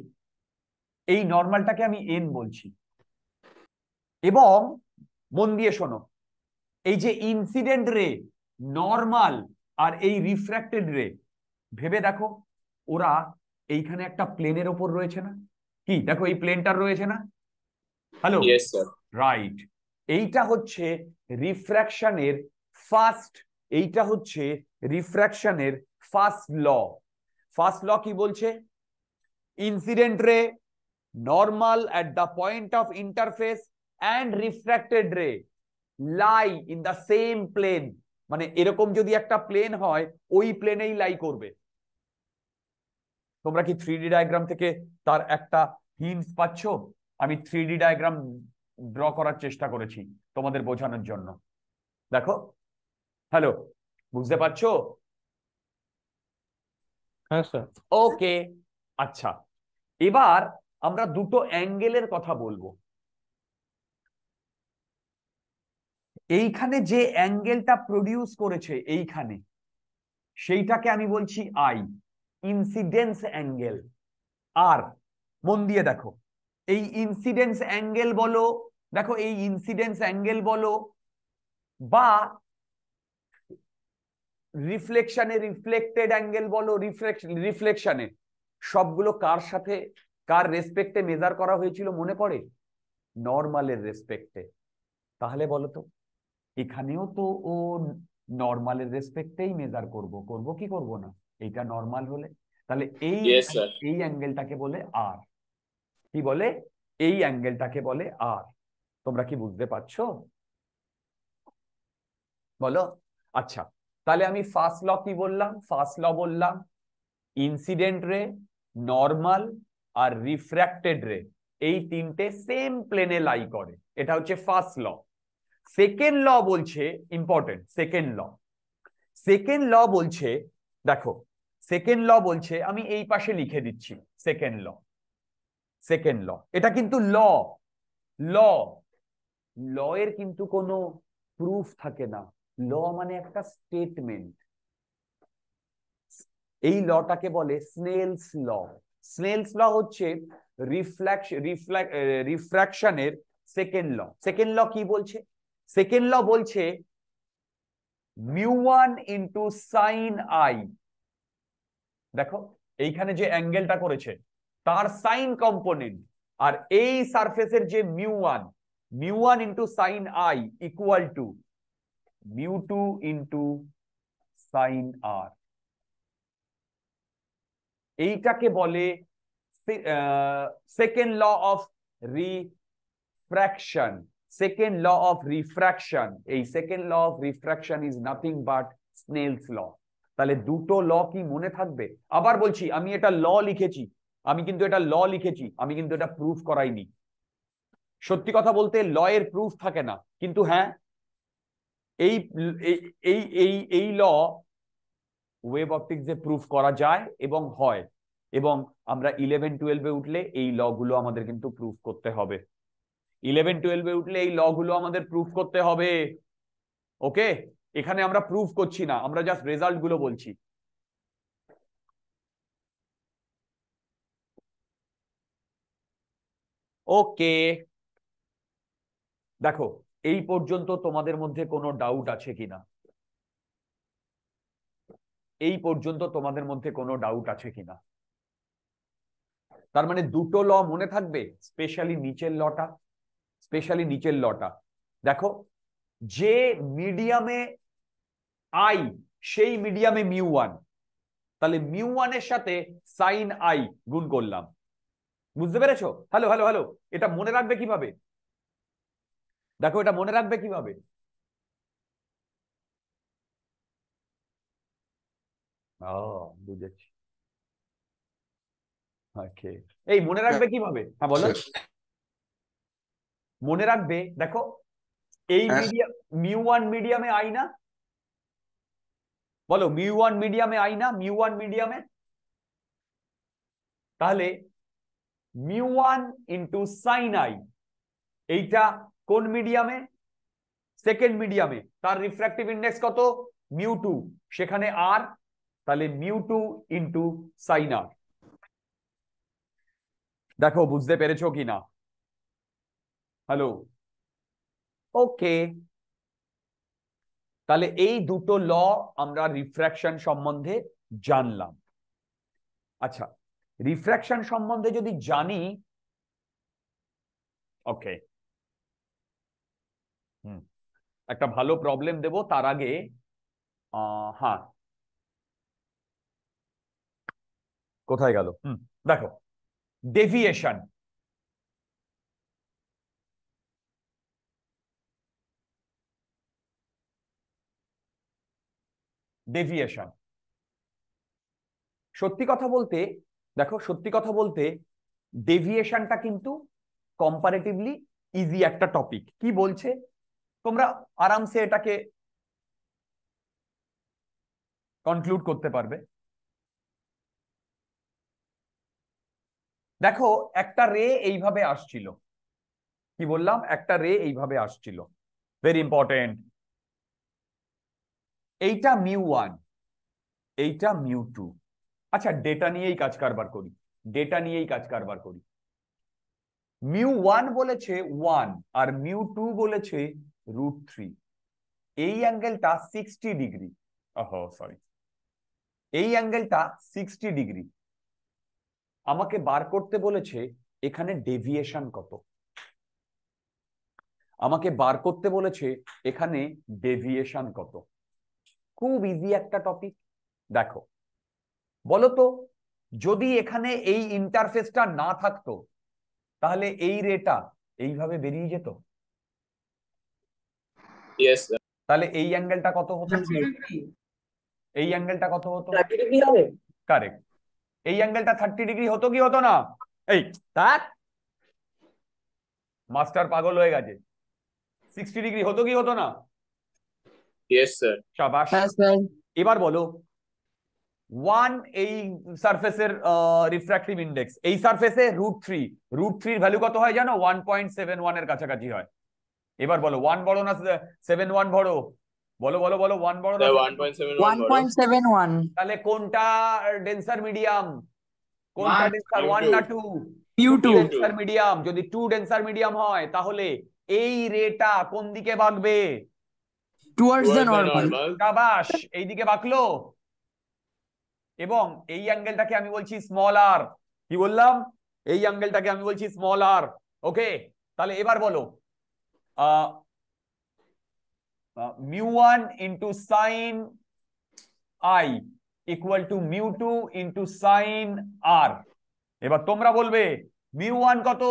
এই নর্মালটাকে আমি এন বলছি এবং মন দিয়ে শোনো এই যে ইনসিডেন্ট রে নর্মাল আর এই রিফ্র্যাক্টেড রে ভেবে দেখো ওরা এইখানে একটা প্লেনের ওপর রয়েছে না কি দেখো এই প্লেনটার রয়েছে না হ্যালো রাইট এইটা হচ্ছে রিফ্র্যাকশনের ফার্স্ট এইটা হচ্ছে রিফ্র্যাকশনের ফার্স্ট ল ফার্স্ট ল কি বলছে incident ray normal at the point of interface and refracted ray lie in the same plane মানে এরকম যদি একটা প্লেন হয় ওই প্লেনেই লাই করবে তোমরা কি থ্রি ডায়াগ্রাম থেকে তার একটা হিন্স পাচ্ছ আমি থ্রি ডায়াগ্রাম ড্র করার চেষ্টা করেছি তোমাদের বোঝানোর জন্য দেখো হ্যালো বুঝতে পারছো ওকে হ্যাঁ, আচ্ছা এবার আমরা দুটো অ্যাঙ্গেলের কথা বলবো এইখানে যে অ্যাঙ্গেলটা প্রডিউস করেছে এইখানে সেইটাকে আমি বলছি আই ইনসিডেন্স অ্যাঙ্গেল আর মন দিয়ে দেখো এই ইনসিডেন্স অ্যাঙ্গেল বলো দেখো এই ইনসিডেন্স অ্যাঙ্গেল বলো বা রিফ্লেকশনে রিফ্লেক্টেড অ্যাঙ্গেল বলো রিফ্লেকশনে সবগুলো কার সাথে কার রেসপেক্টে মেজার করা হয়েছিল মনে পড়ে নর্মালের রেসপেক্টে তাহলে বলো তো এখানেও তো ও নর্মালের রেসপেক্টেই মেজার করব করব কি করব না এটা নর্মাল হলে তাহলে এই এই অ্যাঙ্গেলটাকে বলে আর কি বলে এই অ্যাঙ্গেলটাকে বলে আর তোমরা কি বুঝতে পারছ বলো আচ্ছা তাহলে আমি ফার্স্ট ল কি বললাম ফার্স্ট ল বললাম ইনসিডেন্ট রে নর্মাল আর রিফ্র্যাক্টেড রে এই তিনটে সেম প্লেনে লাই করে এটা হচ্ছে ফার্স্ট ল সেকেন্ড ল বলছে important second law second law বলছে দেখো সেকেন্ড ল বলছে আমি এই পাশে লিখে দিচ্ছি সেকেন্ড ল সেকেন্ড ল এটা কিন্তু ল ল ল এর কিন্তু কোনো প্রুফ থাকে না ল মানে একটা স্টেটমেন্ট এই লটাকে বলে স্নেলস ল স্নেলস ল হচ্ছে রিফ্ল্যাক্স রিফ্ল্যাক্ট রিফ্র্যাকশনের সেকেন্ড ল সেকেন্ড ল কি বলছে সেকেন্ড ল বলছে mu one into sine i দেখো এইখানে যে অ্যাঙ্গেলটা করেছে তার সাইন কম্পোনেন্ট আর এই সারফেসের যে mu one mu one into sine i equal to mu two into sine r এইটাকে বলে second law of refraction second law of refraction এই second law of refraction is nothing but Snell's law তাহলে দুটো ল কি মনে থাকবে আবার বলছি আমি এটা ল লিখেছি আমি কিন্তু এটা ল লিখেছি আমি কিন্তু এটা প্রুফ করাইনি সত্যি কথা বলতে ল এর প্রুফ থাকে না কিন্তু হ্যাঁ এই এই এই এই ল ওয়েব অপটিক্সে প্রুফ করা যায় এবং হয় এবং আমরা ইলেভেন টুয়েলভে উঠলে এই লগুলো আমাদের কিন্তু প্রুফ করতে হবে ইলেভেন টুয়েলভে উঠলে এই লগুলো আমাদের প্রুফ করতে হবে ওকে এখানে আমরা প্রুফ করছি না আমরা জাস্ট রেজাল্ট গুলো বলছি ওকে দেখো এই পর্যন্ত তোমাদের মধ্যে কোনো ডাউট আছে কিনা এই পর্যন্ত তোমাদের মধ্যে কোনো ডাউট আছে কিনা তার মানে দুটো ল মনে থাকবে স্পেশালি নিচের লটা স্পেশালি নিচের লটা দেখো যে মিডিয়ামে আই সেই মিডিয়ামে মিউ ওয়ান তাহলে মিউ ওয়ানের সাথে সাইন আই গুণ করলাম বুঝতে পেরেছ হ্যালো হ্যালো হ্যালো এটা মনে রাখবে কিভাবে দেখো এটা মনে রাখবে কিভাবে বুঝেছি এই মনে রাখবে কিভাবে হ্যাঁ বলো মনে রাখবে দেখো এই মিডিয়াম মিউ ওয়ান মিডিয়ামে আই না বলো মিউ ওয়ান মিডিয়ামে আই না মিউ ওয়ান মিডিয়ামে তাহলে mu one into sine i এইটা কোন মিডিয়ামে সেকেন্ড মিডিয়ামে তার রিফ্র্যাক্টিভ ইন্ডেক্স কত মিউ টু সেখানে আর তাহলে mu two into sine r দেখো বুঝতে পেরেছো কিনা হ্যালো ওকে তাহলে এই দুটো ল আমরা রিফ্র্যাকশন সম্বন্ধে জানলাম আচ্ছা রিফ্র্যাকশন সম্বন্ধে যদি জানি ওকে একটা ভালো প্রবলেম দেব তার আগে হ্যাঁ কোথায় গেল হুম দেখো ডেভিয়েশন ডেভিয়েশন সত্যি কথা বলতে দেখো সত্যি কথা বলতে ডেভিয়েশনটা কিন্তু কম্পারেটিভলি ইজি একটা টপিক কি বলছে তোমরা আরামসে এটাকে কনক্লুড করতে পারবে দেখো একটা রে এইভাবে আসছিল কি বললাম একটা রে এইভাবে আসছিল ভেরি ইম্পর্টেন্ট এইটা মিউ ওয়ান এইটা মিউ টু আচ্ছা ডেটা নিয়েই কাজ কারবার করি ডেটা নিয়েই কাজ কারবার করি মিউ ওয়ান বলেছে ওয়ান আর মিউ টু বলেছে রুট থ্রি এই অ্যাঙ্গেলটা সিক্সটি ডিগ্রি সরি এই অ্যাঙ্গেলটা সিক্সটি ডিগ্রি আমাকে বার করতে বলেছে এখানে ডেভিয়েশন কত আমাকে বার করতে বলেছে এখানে ডেভিয়েশন কত খুব ইজি একটা টপিক দেখো বলতো যদি এখানে এই ইন্টারফেসটা না থাকতো তাহলে এই রেটা এইভাবে বেরিয়ে যেত তাহলে এই অ্যাঙ্গেলটা কত হতো আচ্ছা, হ্যাঁ, হ্যাঁ। এই অ্যাঙ্গেলটা কত হতো কারেক্ট এই অ্যাঙ্গেলটা থার্টি ডিগ্রি হতো কি হতো না এই তার মাস্টার পাগল হয়ে গেছে সিক্সটি ডিগ্রি হতো কি হতো না ইয়েস স্যার শাবাশ এবার বলো ওয়ান এই সারফেসের রিফ্র্যাক্টিভ ইন্ডেক্স এই সারফেসে রুট থ্রি রুট থ্রির ভ্যালু কত হয় জানো ওয়ান পয়েন্ট সেভেন ওয়ান এর কাছাকাছি হয় এবার বলো ওয়ান বড় না সেভেন ওয়ান বড় বলো বলো বলো ওয়ান বড় না তাহলে কোনটা ডেন্সার মিডিয়াম কোনটা ডেন্সার ওয়ান না টু ইউ টু ডেন্সার মিডিয়াম যদি টু ডেন্সার মিডিয়াম হয় তাহলে এই রেটা কোন দিকে বাগবে টুয়ার্ডস দ্য নরমাল শাবাশ এইদিকে বাকলো এবং এই অ্যাঙ্গেলটাকে আমি বলছি স্মল আর কি বললাম এই অ্যাঙ্গেলটাকে আমি বলছি স্মল আর ওকে তাহলে এবার বলো mu one into sine i equal to mu two into sine r এবার তোমরা বলবে মিউ ওয়ান কত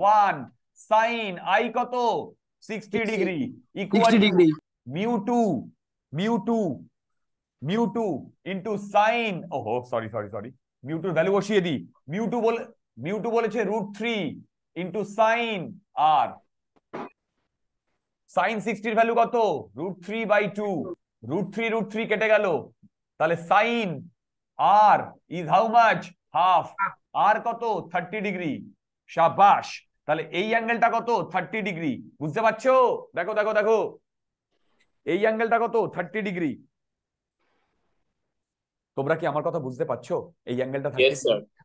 ওয়ান সাইন আই কত sixty degree equal degree mu two mu two mu two into sine ও হো সরি সরি সরি মিউ টুর ভ্যালু বসিয়ে দিই মিউ টু বলে মিউ টু বলেছে root three into sine r sine সিক্সটির ভ্যালু কত root three by two root three root three কেটে গেল তাহলে sine r is how much half r কত থার্টি ডিগ্রি সাবাস তাহলে এই অ্যাঙ্গেলটা কত থার্টি ডিগ্রি বুঝতে পারছো দেখো দেখো দেখো এই অ্যাঙ্গেলটা কত থার্টি ডিগ্রি তোমরা কি আমার কথা বুঝতে পারছো এই অ্যাঙ্গেলটা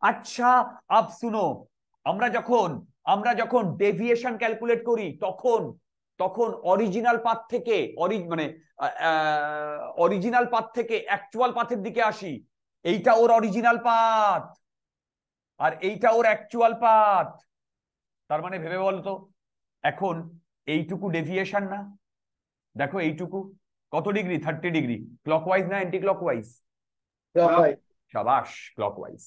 আচ্ছা আপ শুনো আমরা যখন আমরা যখন ডেভিয়েশন ক্যালকুলেট করি তখন তখন অরিজিনাল পাথ থেকে মানে অরিজিনাল পাথ থেকে অ্যাকচুয়াল পাথের দিকে আসি এইটা ওর অরিজিনাল পাথ আর এইটা ওর অ্যাকচুয়াল পাথ তার মানে ভেবে বলতো এখন এইটুকু ডেভিয়েশন না দেখো এইটুকু কত degree thirty degree clockwise না অ্যান্টি ওয়াইজ সাবাস ওয়াইজ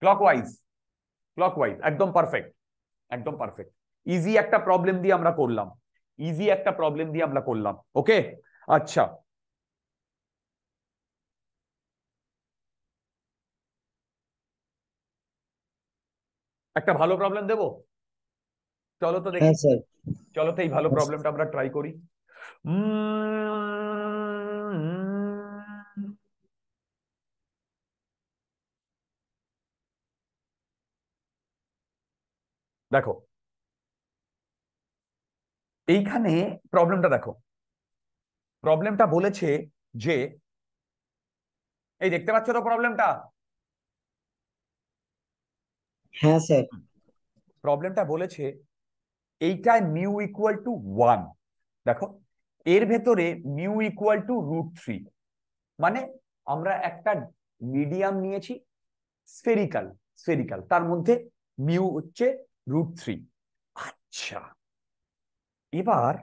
ক্লক ওয়াইজ একদম পারফেক্ট একদম পারফেক্ট ইজি একটা প্রবলেম দিয়ে আমরা করলাম ইজি একটা প্রবলেম দিয়ে আমরা করলাম ওকে আচ্ছা একটা ভালো প্রবলেম দেবো চলো তো দেখি হ্যাঁ, চলো তো এই ভালো প্রবলেমটা হ্যাঁ, আমরা ট্রাই করি দেখো এইখানে প্রবলেমটা দেখো প্রবলেমটা বলেছে যে এই দেখতে পাচ্ছ তো প্রবলেমটা হ্যাঁ স্যার প্রবলেমটা বলেছে এইটা মিউ ইকুয়াল টু ওয়ান দেখো এর ভেতরে mu equal to root three মানে আমরা একটা মিডিয়াম নিয়েছি স্ফেরিক্যাল স্ফেরিক্যাল তার মধ্যে মিউ হচ্ছে রুট থ্রি আচ্ছা এবার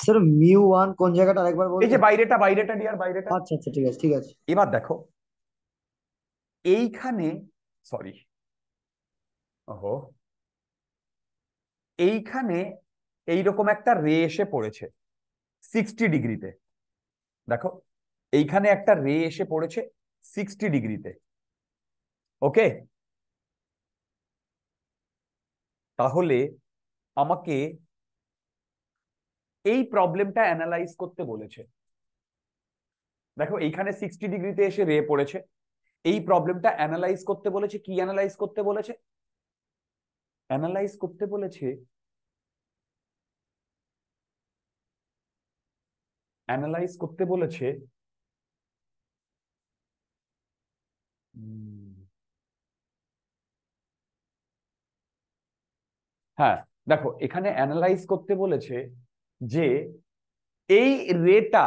স্যার মিউ ওয়ান কোন জায়গাটা আরেকবার বলুন এই যে বাইরেটা বাইরেটা ডিয়ার বাইরেটা আচ্ছা আচ্ছা ঠিক আছে ঠিক আছে এবার দেখো এইখানে সরি ওহো এইখানে এইরকম একটা রে এসে পড়েছে সিক্সটি ডিগ্রিতে দেখো এইখানে একটা রে এসে পড়েছে সিক্সটি ডিগ্রিতে ওকে তাহলে আমাকে এই প্রবলেমটা অ্যানালাইজ করতে বলেছে দেখো এইখানে সিক্সটি ডিগ্রিতে এসে রে পড়েছে এই প্রবলেমটা অ্যানালাইজ করতে বলেছে কি অ্যানালাইজ করতে বলেছে অ্যানালাইজ করতে বলেছে অ্যানালাইজ করতে বলেছে হ্যাঁ দেখো এখানে অ্যানালাইজ করতে বলেছে যে এই রেটা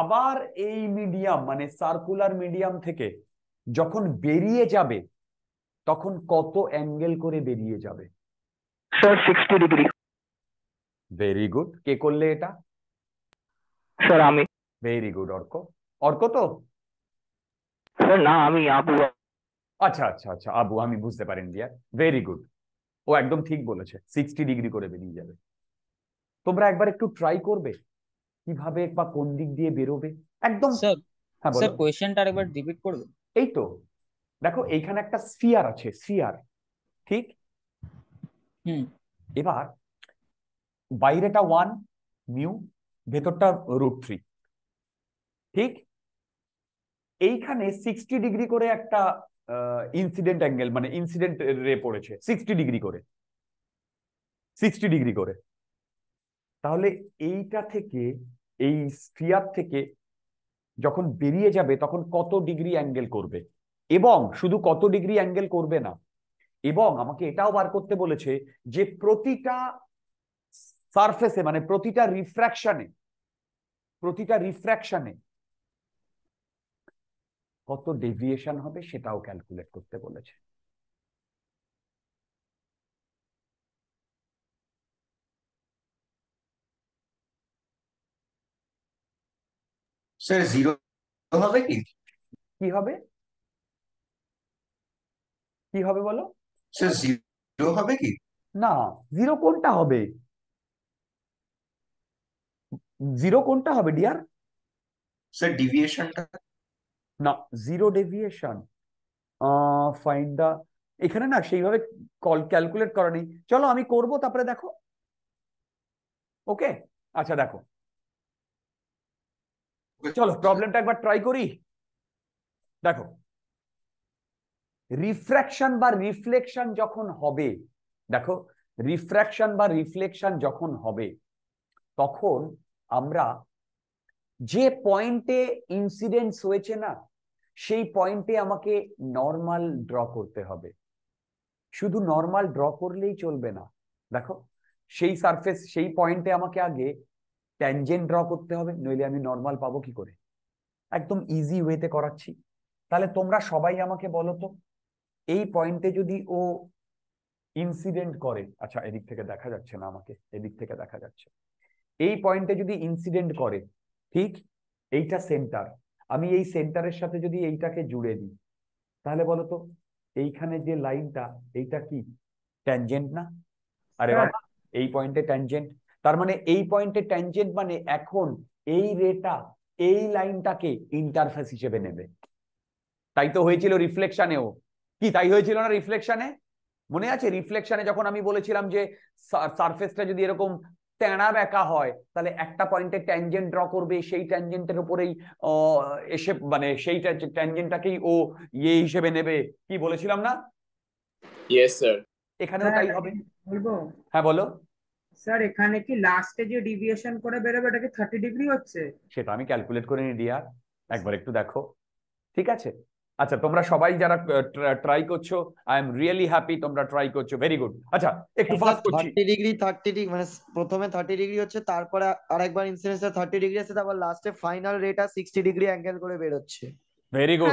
আবার এই মিডিয়াম মানে সার্কুলার মিডিয়াম থেকে যখন বেরিয়ে যাবে তখন কত অ্যাঙ্গেল করে বেরিয়ে যাবে sir sixty degree very good কে করলে এটা স্যার আমি ভেরি গুড অর্ক অর্ক তো স্যার না আমি আবু আচ্ছা আচ্ছা আচ্ছা আবু আমি বুঝতে পারেন দিয়া ভেরি গুড ও একদম ঠিক বলেছে সিক্সটি ডিগ্রি করে বেরিয়ে যাবে তোমরা একবার একটু ট্রাই করবে কিভাবে বা কোন দিক দিয়ে বেরোবে একদম স্যার হ্যাঁ স্যার কোয়েশ্চেনটা আরেকবার রিপিট করবে এই তো দেখো এইখানে একটা স্ফিয়ার আছে স্ফিয়ার ঠিক এবার বাইরেটা ওয়ান মিউ ভেতরটা রুট থ্রি ঠিক এইখানে সিক্সটি ডিগ্রি করে একটা ইনসিডেন্ট অ্যাঙ্গেল মানে ইনসিডেন্ট রে পড়েছে সিক্সটি ডিগ্রি করে সিক্সটি ডিগ্রি করে তাহলে এইটা থেকে এই স্ফিয়ার থেকে যখন বেরিয়ে যাবে তখন কত ডিগ্রি অ্যাঙ্গেল করবে এবং শুধু কত ডিগ্রি অ্যাঙ্গেল করবে না এবং আমাকে এটাও বার করতে বলেছে যে প্রতিটা সারফেসে মানে প্রতিটা রিফ্র্যাকশনে প্রতিটা রিফ্র্যাকশনে কত ডেভিয়েশন হবে সেটাও ক্যালকুলেট করতে বলেছে স্যার জিরো হবে কি কি হবে কি হবে বলো জিরো হবে কি না জিরো কোনটা হবে জিরো কোনটা হবে ডিয়ার স্যার ডিভিয়েশনটা না জিরো ডেভিয়েশন ফাইন্ড দা এখানে না সেইভাবে কল ক্যালকুলেট করা নেই চলো আমি করব তারপরে দেখো ওকে আচ্ছা দেখো চলো প্রবলেমটা একবার ট্রাই করি দেখো রিফ্র্যাকশন বা রিফ্লেকশন যখন হবে দেখো রিফ্র্যাকশন বা রিফ্লেকশন যখন হবে তখন আমরা যে পয়েন্টে ইনসিডেন্টস হয়েছে না সেই পয়েন্টে আমাকে নর্মাল ড্র করতে হবে শুধু নর্মাল ড্র করলেই চলবে না দেখো সেই সারফেস সেই পয়েন্টে আমাকে আগে ট্যানজেন্ট ড্র করতে হবে নইলে আমি নর্মাল পাবো কি করে একদম ইজি ওয়েতে করাচ্ছি তাহলে তোমরা সবাই আমাকে বলো তো এই পয়েন্টে যদি ও ইনসিডেন্ট করে আচ্ছা এদিক থেকে দেখা যাচ্ছে না আমাকে এদিক থেকে দেখা যাচ্ছে এই পয়েন্টে যদি ইনসিডেন্ট করে ঠিক এইটা সেন্টার আমি এই সেন্টারের সাথে যদি এইটাকে জুড়ে দিই তাহলে বলো তো এইখানে যে লাইনটা এইটা কি ট্যানজেন্ট না আরে হ্যাঁ। বাবা এই পয়েন্টে ট্যানজেন্ট তার মানে এই পয়েন্টে ট্যানজেন্ট মানে এখন এই রেটা এই লাইনটাকে ইন্টারফেস হিসেবে নেবে তাই তো হয়েছিল রিফ্লেকশনেও কি তাই হয়েছিল না রিফ্লেকশনে মনে আছে রিফ্লেকশনে যখন আমি বলেছিলাম যে সারফেসটা যদি এরকম ট্যাঁড়া বেঁকা হয় তাহলে একটা পয়েন্টে ট্যানজেন্ট ড্র করবে সেই ট্যানজেন্টের উপরেই এসে মানে সেই ট্যানজেন্টটাকেই ও ইয়ে হিসেবে নেবে কি বলেছিলাম না ইয়েস স্যার এখানেও তাই হবে বলবো হ্যাঁ বলো স্যার এখানে কি লাস্টে যে ডিভিয়েশন করে বেরোবে এটা কি থার্টি ডিগ্রি হচ্ছে সেটা আমি ক্যালকুলেট করে নি দিয়া একবার একটু দেখো ঠিক আছে আচ্ছা তোমরা সবাই যারা ট্রাই করছো আই এম রিয়েলি হ্যাপি তোমরা ট্রাই করছো ভেরি গুড আচ্ছা একটু ফাস্ট করছি 30 ডিগ্রি 30 ডিগ্রি মানে প্রথমে 30 ডিগ্রি হচ্ছে তারপরে আরেকবার ইনসিডেন্সে 30 ডিগ্রি আছে তারপর লাস্টে ফাইনাল রেটা 60 ডিগ্রি অ্যাঙ্গেল করে বের হচ্ছে very good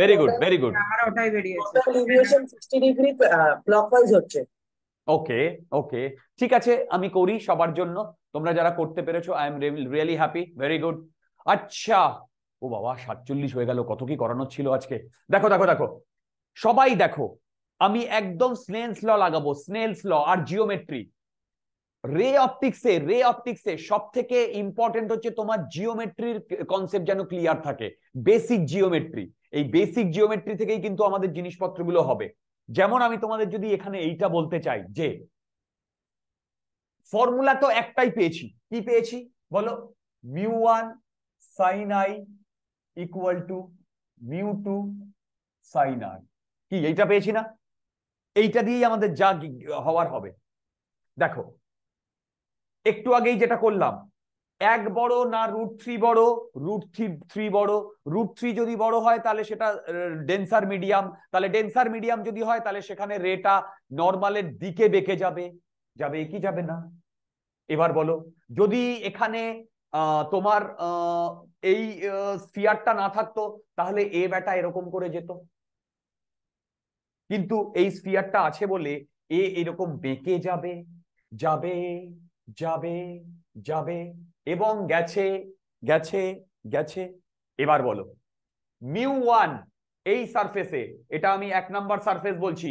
very good very good আমার ওটাই বেরিয়েছে ডিভিয়েশন 60 ডিগ্রি ক্লকওয়াইজ হচ্ছে ওকে ওকে ঠিক আছে আমি করি সবার জন্য তোমরা যারা করতে পেরেছো I am really happy very good আচ্ছা ও বাবা সাতচল্লিশ হয়ে গেল কত কি করানোর ছিল আজকে দেখো দেখো দেখো সবাই দেখো আমি একদম স্নেলস ল লাগাবো স্নেলস ল আর জিওমেট্রি রে অপটিক্সে রে অপটিক্সে সব থেকে ইম্পর্টেন্ট হচ্ছে তোমার জিওমেট্রির কনসেপ্ট যেন ক্লিয়ার থাকে বেসিক জিওমেট্রি এই বেসিক জিওমেট্রি থেকেই কিন্তু আমাদের জিনিসপত্রগুলো হবে যেমন আমি তোমাদের যদি এখানে এইটা বলতে চাই যে ফর্মুলা তো একটাই পেয়েছি কি পেয়েছি বলো mu one sine i equal to mu two sine r কি এইটা পেয়েছি না এইটা দিয়েই আমাদের যা হওয়ার হবে দেখো একটু আগেই যেটা করলাম এক বড় না রুট থ্রি বড় রুট থ্রি থ্রি বড় রুট থ্রি যদি বড় হয় তাহলে সেটা ডেন্সার মিডিয়াম তাহলে ডেন্সার মিডিয়াম যদি হয় তাহলে সেখানে রেটা নর্মালের দিকে বেঁকে যাবে যাবে কি যাবে না এবার বলো যদি এখানে তোমার এই স্পিয়ারটা না থাকতো তাহলে এ ব্যাটা এরকম করে যেত কিন্তু এই স্পিয়ারটা আছে বলে এ এরকম বেঁকে যাবে যাবে যাবে যাবে এবং গেছে গেছে গেছে এবার বলো মিউ ওয়ান এই সারফেসে এটা আমি এক নাম্বার সারফেস বলছি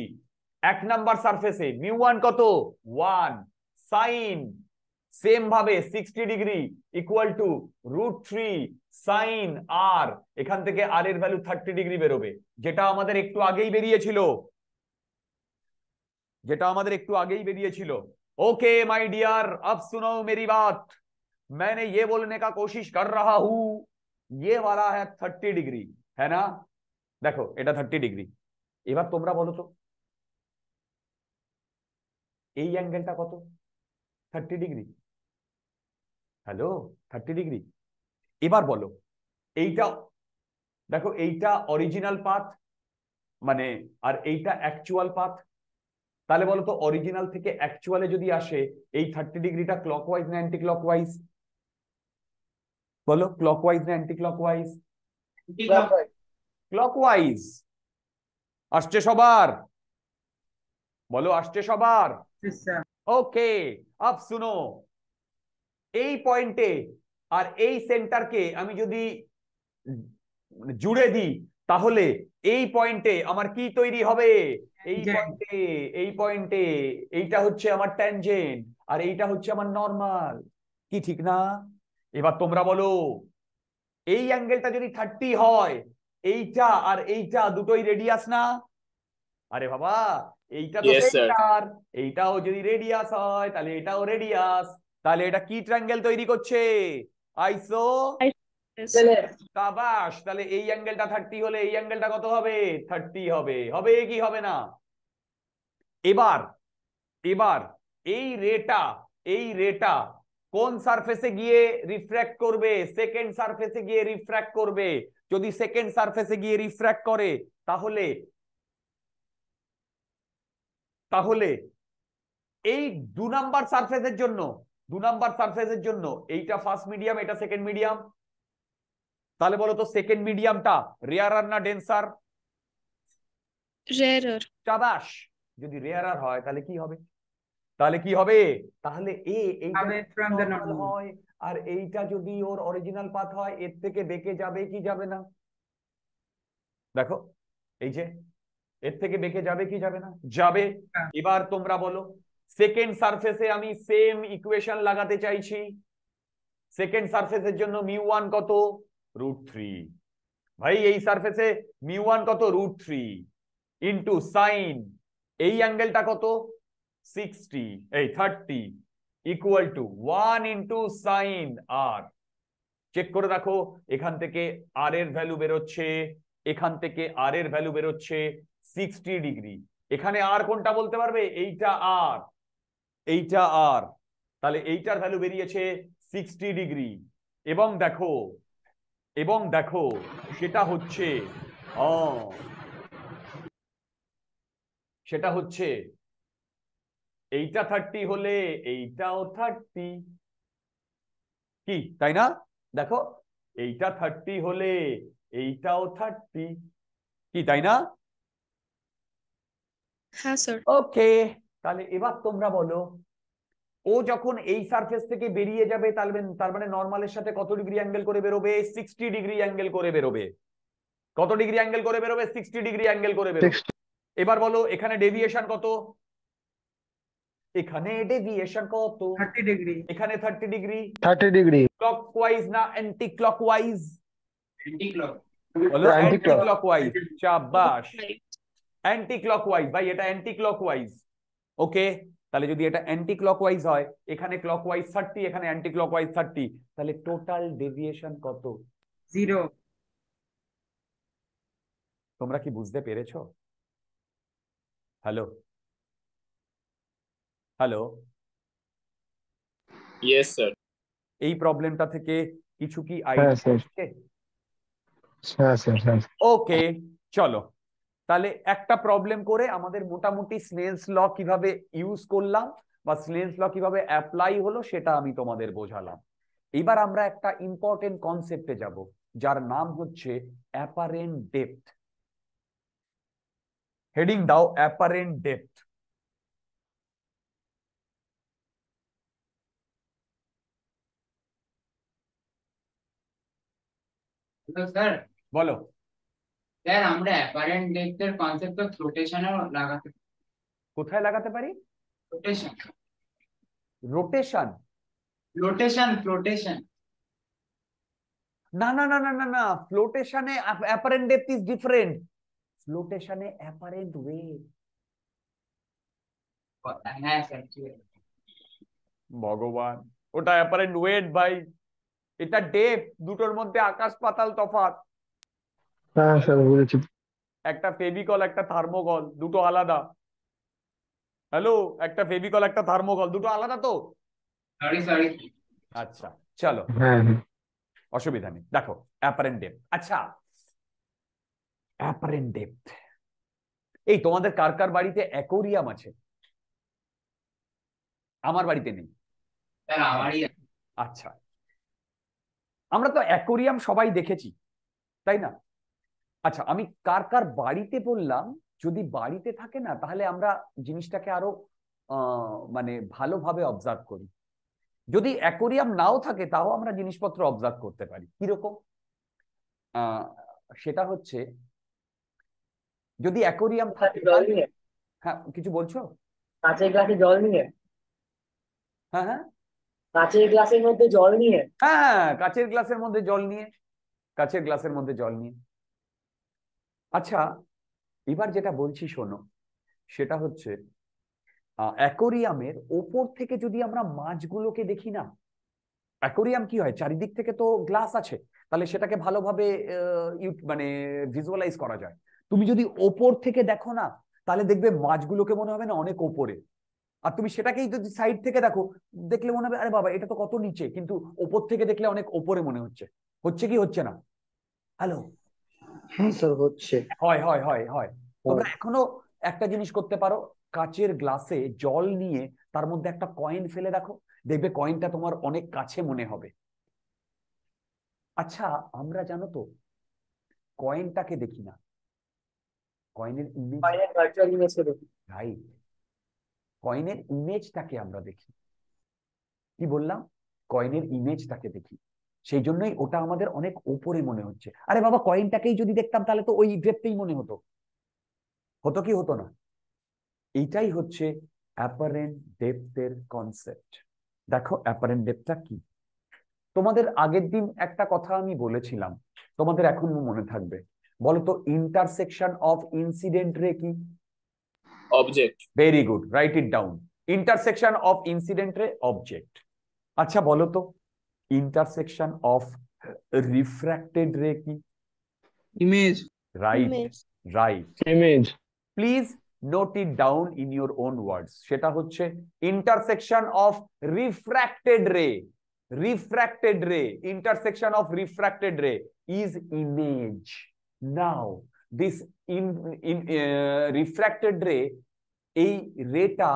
এক নাম্বার সারফেসে মিউ ওয়ান কত ওয়ান সাইন সেম ভাবে 60 degree equal to √3 sin r এখান থেকে r এর ভ্যালু 30 ডিগ্রি বের হবে যেটা আমাদের একটু আগেই বেরিয়েছিল যেটা আমাদের একটু আগেই বেরিয়েছিল ওকে মাই ডিয়ার अब सुनो मेरी बात मैंने यह बोलने का कोशिश कर रहा हूं यह वाला है 30 डिग्री है ना देखो এটা 30 ডিগ্রি এবার তোমরা বলো তো এই অ্যাঙ্গেলটা কত 30 डिग्री হ্যালো থার্টি ডিগ্রি এবার বলো এইটা দেখো এইটা অরিজিনাল পাথ মানে আর এইটা অ্যাকচুয়াল পাথ তাহলে বলো তো অরিজিনাল থেকে অ্যাকচুয়ালে যদি আসে এই থার্টি ডিগ্রিটা ক্লকওয়াইজ না অ্যান্টি ক্লকওয়াইজ বলো ক্লকওয়াইজ না অ্যান্টি ক্লকওয়াইজ ক্লকওয়াইজ আসছে সবার বলো আসছে সবার ওকে আপ শুনো এই পয়েন্টে আর এই সেন্টারকে আমি যদি জুড়ে দিই তাহলে এই পয়েন্টে আমার কি তৈরি হবে এই পয়েন্টে এই পয়েন্টে এইটা হচ্ছে আমার ট্যানজেন্ট আর এইটা হচ্ছে আমার নর্মাল কি ঠিক না এবার তোমরা বলো এই অ্যাঙ্গেলটা যদি থার্টি হয় এইটা আর এইটা দুটোই রেডিয়াস না আরে বাবা এইটা তো সেন্টার এইটাও যদি রেডিয়াস হয় তাহলে এটাও রেডিয়াস তাহলে এটা কি ট্রাঙ্গেল তৈরি করছে আইসো কাবাস তাহলে এই অ্যাঙ্গেলটা থার্টি হলে এই অ্যাঙ্গেলটা কত হবে থার্টি হবে হবে কি হবে না এবার এবার এই রেটা এই রেটা কোন সারফেসে গিয়ে রিফ্র্যাক্ট করবে সেকেন্ড সারফেসে গিয়ে রিফ্র্যাক্ট করবে যদি সেকেন্ড সারফেসে গিয়ে রিফ্র্যাক্ট করে তাহলে তাহলে এই দু নাম্বার সারফেসের জন্য দু নাম্বার সারফেসের জন্য এইটা ফার্স্ট মিডিয়াম এটা সেকেন্ড মিডিয়াম তাহলে বলো তো সেকেন্ড মিডিয়ামটা রেয়ারার না ডেন্সার রেয়ারার চাদাস যদি রেয়ারার হয় তাহলে কি হবে তাহলে কি হবে তাহলে এ এইটা হয় আর এইটা যদি ওর অরিজিনাল পাথ হয় এর থেকে বেঁকে যাবে কি যাবে না দেখো এই যে এর থেকে বেঁকে যাবে কি যাবে না যাবে হ্যাঁ। এবার তোমরা বলো সেকেন্ড সারফেসে আমি সেম ইকুয়েশন লাগাতে চাইছি সেকেন্ড সারফেসের জন্য মিউ ওয়ান কত রুট থ্রি ভাই এই সারফেসে মিউ ওয়ান কত রুট থ্রি ইন্টু সাইন এই অ্যাঙ্গেলটা কত সিক্সটি এই thirty equal to one into sine r check করে রাখো এখান থেকে আর এর ভ্যালু বেরোচ্ছে এখান থেকে আর এর ভ্যালু বেরোচ্ছে সিক্সটি ডিগ্রি এখানে আর কোনটা বলতে পারবে এইটা আর এইটা আর তাহলে এইটার ভ্যালু বেরিয়েছে সিক্সটি ডিগ্রি এবং দেখো এবং দেখো সেটা হচ্ছে সেটা হচ্ছে এইটা থার্টি হলে এইটাও থার্টি কি তাই না দেখো এইটা থার্টি হলে এইটাও থার্টি কি তাই না হ্যাঁ স্যার ওকে তাহলে এবার তোমরা বলো ও যখন এই সার্ফেস থেকে বেরিয়ে যাবে তাহলে মানে, তার মানে নর্মালের সাথে কত ডিগ্রি অ্যাঙ্গেল করে বেরোবে সিক্সটি ডিগ্রি অ্যাঙ্গেল করে বেরোবে কত ডিগ্রি অ্যাঙ্গেল করে বেরোবে সিক্সটি ডিগ্রি অ্যাঙ্গেল করে বেরোবে এবার বলো এখানে ডেভিয়েশন কত এখানে ডেভিয়েশন কত 30 ডিগ্রি এখানে 30 ডিগ্রি 30 ডিগ্রি ক্লকওয়াইজ না অ্যান্টি ক্লকওয়াইজ অ্যান্টি ক্লক বলো অ্যান্টি ক্লকওয়াইজ শাবাশ অ্যান্টি ক্লকওয়াইজ ভাই এটা অ্যান্টি ক্লকওয়াইজ ওকে তাহলে যদি এটা অ্যান্টি ক্লকওয়াইজ হয় এখানে ক্লকওয়াইজ থার্টি এখানে অ্যান্টি ক্লকওয়াইজ থার্টি তাহলে টোটাল ডেভিয়েশন কত জিরো তোমরা কি বুঝতে পেরেছো হ্যালো হ্যালো ইয়েস স্যার এই প্রবলেমটা থেকে কিছু কি হ্যাঁ, আইডিয়া ওকে হ্যাঁ, হ্যাঁ, চলো তাহলে একটা প্রবলেম করে আমাদের মোটামুটি স্নেলস ল কিভাবে ইউজ করলাম বা স্নেলস ল কিভাবে অ্যাপ্লাই হলো সেটা আমি তোমাদের বোঝালাম এবার আমরা একটা ইম্পর্টেন্ট কনসেপ্টে যাব যার নাম হচ্ছে অ্যাপারেন্ট ডেপথ হেডিং দাও অ্যাপারেন্ট ডেপথ বলো স্যার আমরা অ্যাপারেন্ট কনসেপ্ট অফ রোটেশনে লাগাতে কোথায় লাগাতে পারি রোটেশন রোটেশন রোটেশন রোটেশন না না না না না না ফ্লোটেশনে অ্যাপারেন্ট ডেপথ ইজ ডিফারেন্ট ফ্লোটেশনে অ্যাপারেন্ট ওয়েট ভগবান ওটা অ্যাপারেন্ট ওয়েট ভাই এটা ডেপ দুটোর মধ্যে আকাশ পাতাল তফাৎ হ্যাঁ স্যার বুঝেছি একটা ফেভিকল একটা থার্মোকল দুটো আলাদা হ্যালো একটা ফেভিকল একটা থার্মোকল দুটো আলাদা তো আচ্ছা চলো হ্যাঁ, হ্যাঁ। অসুবিধা নেই দেখো অ্যাপারেন্ট আচ্ছা অ্যাপারেন্ট এই তোমাদের কার কার বাড়িতে অ্যাকোরিয়াম আছে আমার বাড়িতে নেই আচ্ছা আমরা তো অ্যাকোরিয়াম সবাই দেখেছি তাই না আচ্ছা আমি কার কার বাড়িতে বললাম যদি বাড়িতে থাকে না তাহলে আমরা জিনিসটাকে আরো মানে ভালোভাবে অবজার্ভ করি যদি অ্যাকোরিয়াম নাও থাকে তাও আমরা জিনিসপত্র অবজার্ভ করতে পারি কিরকম সেটা হচ্ছে যদি অ্যাকোরিয়াম থাকে হ্যাঁ কিছু বলছো কাঁচের গ্লাসে জল নিয়ে হ্যাঁ হ্যাঁ কাঁচের গ্লাসের মধ্যে জল নিয়ে হ্যাঁ, হ্যাঁ কাঁচের গ্লাসের মধ্যে জল নিয়ে কাঁচের গ্লাসের মধ্যে জল নিয়ে আচ্ছা এবার যেটা বলছি শোনো সেটা হচ্ছে অ্যাকোরিয়ামের ওপর থেকে যদি আমরা মাছগুলোকে দেখি না অ্যাকোরিয়াম কি হয় চারিদিক থেকে তো গ্লাস আছে তাহলে সেটাকে ভালোভাবে মানে ভিজুয়ালাইজ করা যায় তুমি যদি ওপর থেকে দেখো না তাহলে দেখবে মাছগুলোকে মনে হবে না অনেক ওপরে আর তুমি সেটাকেই যদি সাইড থেকে দেখো দেখলে মনে হবে আরে বাবা এটা তো কত নিচে কিন্তু ওপর থেকে দেখলে অনেক ওপরে মনে হচ্ছে হচ্ছে কি হচ্ছে না হ্যালো হ্যাঁ স্যার হচ্ছে হয় হয় হয় হয় তোমরা এখনো একটা জিনিস করতে পারো কাচের গ্লাসে জল নিয়ে তার মধ্যে একটা কয়েন ফেলে দেখো দেখবে কয়েনটা তোমার অনেক কাছে মনে হবে আচ্ছা আমরা জানো তো কয়েনটাকে দেখি না কয়েনের ইমেজ কয়েনের ইমেজটাকে আমরা দেখি কি বললাম কয়েনের ইমেজটাকে দেখি সেই জন্যই ওটা আমাদের অনেক ওপরে মনে হচ্ছে আরে বাবা কয়েনটাকেই যদি দেখতাম তাহলে তো ওই গ্রেপটাই মনে হতো হতো কি হতো না এইটাই হচ্ছে অ্যাপারেন্ট ডেপথের কনসেপ্ট দেখো অ্যাপারেন্ট ডেপটা কি তোমাদের আগের দিন একটা কথা আমি বলেছিলাম তোমাদের এখন মনে থাকবে বলতো ইন্টারসেকশন অফ ইনসিডেন্ট রে কি object very good right it down intersection of incident ray object আচ্ছা বলতো इंटरसेक्शन ऑफ रिफ्रैक्टेड रे की image right right image please note it down in your own words সেটা হচ্ছে intersection of refracted ray refracted ray intersection of refracted ray is image now this in, in uh, refracted ray এই রেটা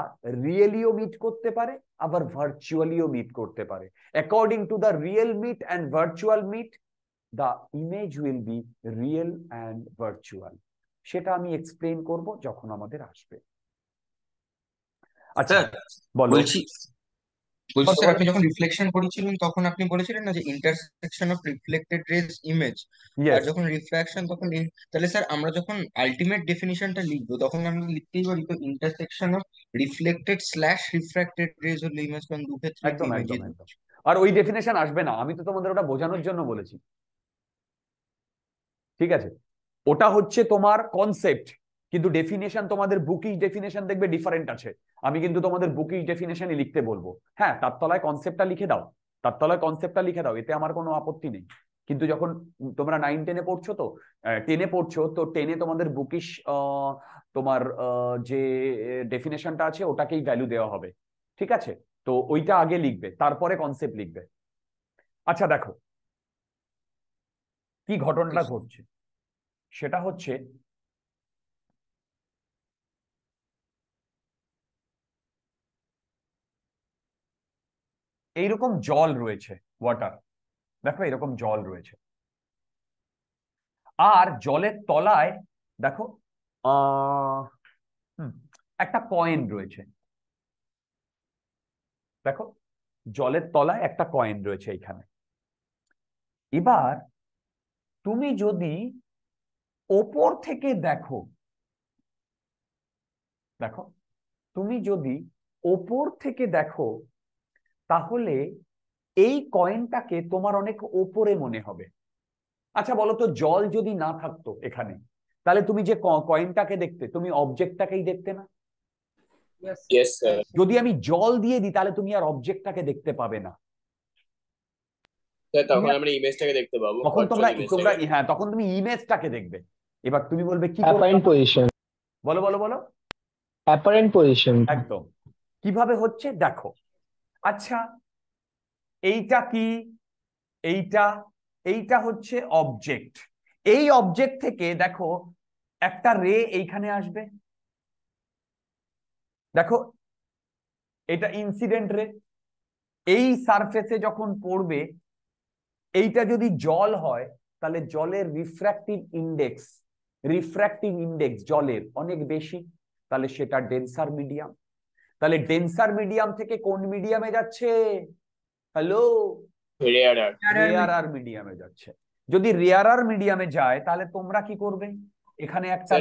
রিয়েলিও মিট করতে পারে আবার ভার্চুয়ালিও মিট করতে পারে according to the real meet and virtual meet the image will be real and virtual সেটা আমি এক্সপ্লেন করব যখন আমাদের আসবে আচ্ছা বলছি বলছি স্যার আপনি যখন রিফ্লেকশন করেছিলেন তখন আপনি বলেছিলেন না যে intersection of reflected rays image আর যখন রিফ্র্যাকশন তখন তাহলে স্যার আমরা যখন আলটিমেট ডেফিনিশনটা লিখবো তখন আমি লিখতেই পারি তো intersection of reflected slash refracted rays হলো ইমেজ কারণ দু ক্ষেত্রে একদম একদম একদম আর ওই ডেফিনেশন আসবে না আমি তো তোমাদের ওটা বোঝানোর জন্য বলেছি ঠিক আছে ওটা হচ্ছে তোমার কনসেপ্ট কিন্তু ডেফিনেশন তোমাদের বুকিং ডেফিনেশন দেখবে ডিফারেন্ট আছে আমি কিন্তু তোমাদের বুকিং ডেফিনেশনই লিখতে বলবো হ্যাঁ তার তলায় কনসেপ্টটা লিখে দাও তার তলায় কনসেপ্টটা লিখে দাও এতে আমার কোনো আপত্তি নেই কিন্তু যখন তোমরা নাইন টেনে পড়ছো তো টেনে পড়ছো তো টেনে তোমাদের বুকিশ তোমার যে ডেফিনেশনটা আছে ওটাকেই ভ্যালু দেওয়া হবে ঠিক আছে তো ওইটা আগে লিখবে তারপরে কনসেপ্ট লিখবে আচ্ছা দেখো কি ঘটনাটা ঘটছে সেটা হচ্ছে এইরকম জল রয়েছে ওয়াটার দেখো এরকম জল রয়েছে আর জলের তলায় দেখো একটা কয়েন রয়েছে দেখো জলের তলায় একটা কয়েন রয়েছে এইখানে এবার তুমি যদি ওপর থেকে দেখো দেখো তুমি যদি ওপর থেকে দেখো তাহলে এই কয়েনটাকে তোমার অনেক ওপরে মনে হবে আচ্ছা বলো তো জল যদি না থাকতো এখানে তাহলে তুমি যে কয়েনটাকে দেখতে তুমি অবজেক্টটাকেই দেখতে না যদি আমি জল দিয়ে দিই তাহলে তুমি আর অবজেক্টটাকে দেখতে পাবে না তখন হ্যাঁ। আমরা ইমেজটাকে দেখতে পাবো তখন তোমরা তোমরা হ্যাঁ তখন তুমি ইমেজটাকে দেখবে এবার তুমি বলবে কি অ্যাপারেন্ট পজিশন বলো বলো বলো অ্যাপারেন্ট পজিশন একদম কিভাবে হচ্ছে দেখো আচ্ছা এইটা কি এইটা এইটা হচ্ছে অবজেক্ট এই অবজেক্ট থেকে দেখো একটা রে এইখানে আসবে দেখো এটা ইনসিডেন্ট রে এই সারফেসে যখন পড়বে এইটা যদি জল হয় তাহলে জলের রিফ্র্যাক্টিভ ইন্ডেক্স রিফ্র্যাক্টিভ ইন্ডেক্স জলের অনেক বেশি তাহলে সেটা ডেন্সার মিডিয়াম তাহলে ডেন্সার মিডিয়াম থেকে কোন মিডিয়ামে যাচ্ছে হ্যালো রেয়ারার মিডিয়ামে যাচ্ছে যদি রেয়ারার মিডিয়ামে যায় তাহলে তোমরা কি করবে এখানে একটা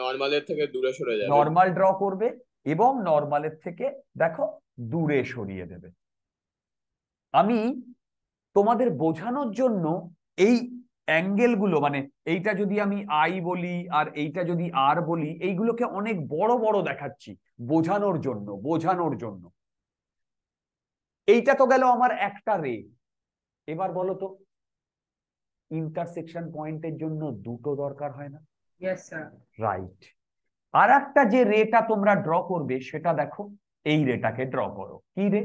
নর্মালের থেকে দূরে সরে যাবে নর্মাল ড্র করবে এবং নর্মালের থেকে দেখো দূরে সরিয়ে দেবে আমি তোমাদের বোঝানোর জন্য এই অ্যাঙ্গেলগুলো মানে এইটা যদি আমি আই বলি আর এইটা যদি আর বলি এইগুলোকে অনেক বড় বড় দেখাচ্ছি বোঝানোর জন্য বোঝানোর জন্য এইটা তো গেল আমার একটা রে এবার বলো তো ইন্টারসেকশন পয়েন্টের জন্য দুটো দরকার হয় না রাইট আর একটা যে রেটা তোমরা ড্র করবে সেটা দেখো এই রেটাকে ড্র করো কি রে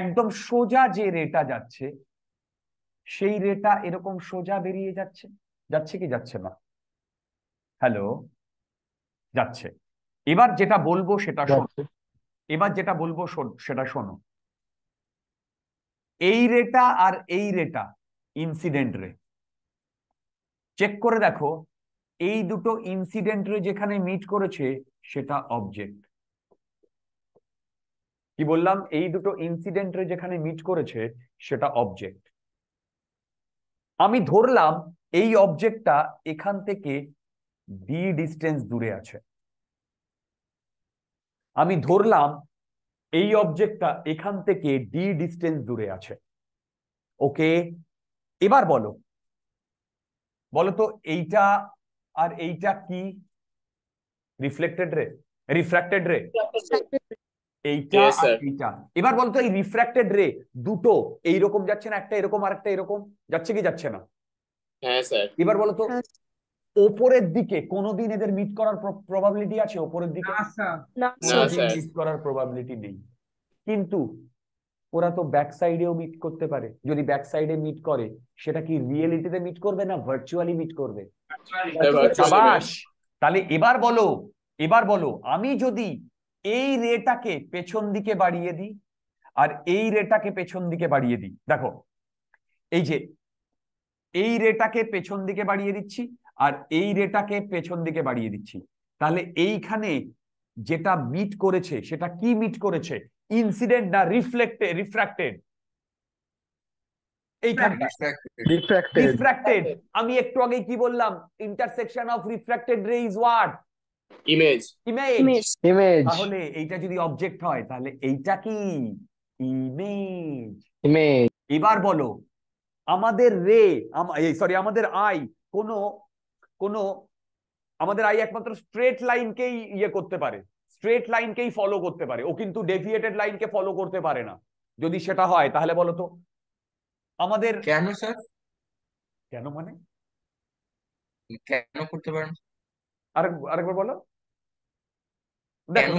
একদম সোজা যে রেটা যাচ্ছে সেই রেটা এরকম সোজা বেরিয়ে যাচ্ছে যাচ্ছে কি যাচ্ছে না হ্যালো যাচ্ছে এবার যেটা বলবো সেটা শোনো এবার যেটা বলবো সেটা শোনো এই রেটা আর এই রেটা ইনসিডেন্ট রে চেক করে দেখো এই দুটো ইনসিডেন্ট রে যেখানে মিট করেছে সেটা অবজেক্ট কি বললাম এই দুটো ইনসিডেন্ট রে যেখানে মিট করেছে সেটা অবজেক্ট আমি ধরলাম এই অবজেক্টটা এখান থেকে ডি ডিস্টেন্স দূরে আছে আমি ধরলাম এই অবজেক্টটা এখান থেকে ডি ডিস্টেন্স দূরে আছে ওকে এবার বলো বলো তো এইটা আর এইটা কি রিফ্লেক্টেড রে রিফ্র্যাক্টেড রে এবার বলতো এই রিফ্র্যাক্টেড রে দুটো এইরকম যাচ্ছে না একটা এরকম আর একটা এরকম যাচ্ছে কি যাচ্ছে না হ্যাঁ, এবার বলতো হ্যাঁ, ওপরের দিকে কোনদিন এদের মিট করার প্রবাবিলিটি আছে ওপরের দিকে মিট করার প্রবাবিলিটি নেই কিন্তু ওরা তো ব্যাক সাইডেও মিট করতে পারে যদি ব্যাক সাইডে মিট করে সেটা কি রিয়েলিটিতে মিট করবে না ভার্চুয়ালি মিট করবে তাহলে এবার বলো এবার বলো আমি যদি এই রেটাকে পেছন দিকে বাড়িয়ে দিই আর এই রেটাকে পেছন দিকে বাড়িয়ে দিই দেখো এই যে এই রেটাকে পেছন দিকে বাড়িয়ে দিচ্ছি আর এই রেটাকে পেছন দিকে বাড়িয়ে দিচ্ছি তাহলে এইখানে যেটা মিট করেছে সেটা কি মিট করেছে ইনসিডেন্ট না রিফ্লেক্টেড রিফ্র্যাক্টেড আমি একটু আগে কি বললাম intersection of refracted ray is image image তাহলে এইটা যদি অবজেক্ট হয় তাহলে এইটা কি ইমেজ ইমেজ এবার বলো আমাদের রে সরি আমাদের আই কোনো কোনো আমাদের আই একমাত্র স্ট্রেট লাইনকেই ইয়ে করতে পারে স্ট্রেট লাইনকেই ফলো করতে পারে ও কিন্তু ডেভিয়েটেড লাইনকে ফলো করতে পারে না যদি সেটা হয় তাহলে বলো তো আমাদের কেন স্যার কেন মানে কেন করতে পারে না আরেকবার বলো দেখো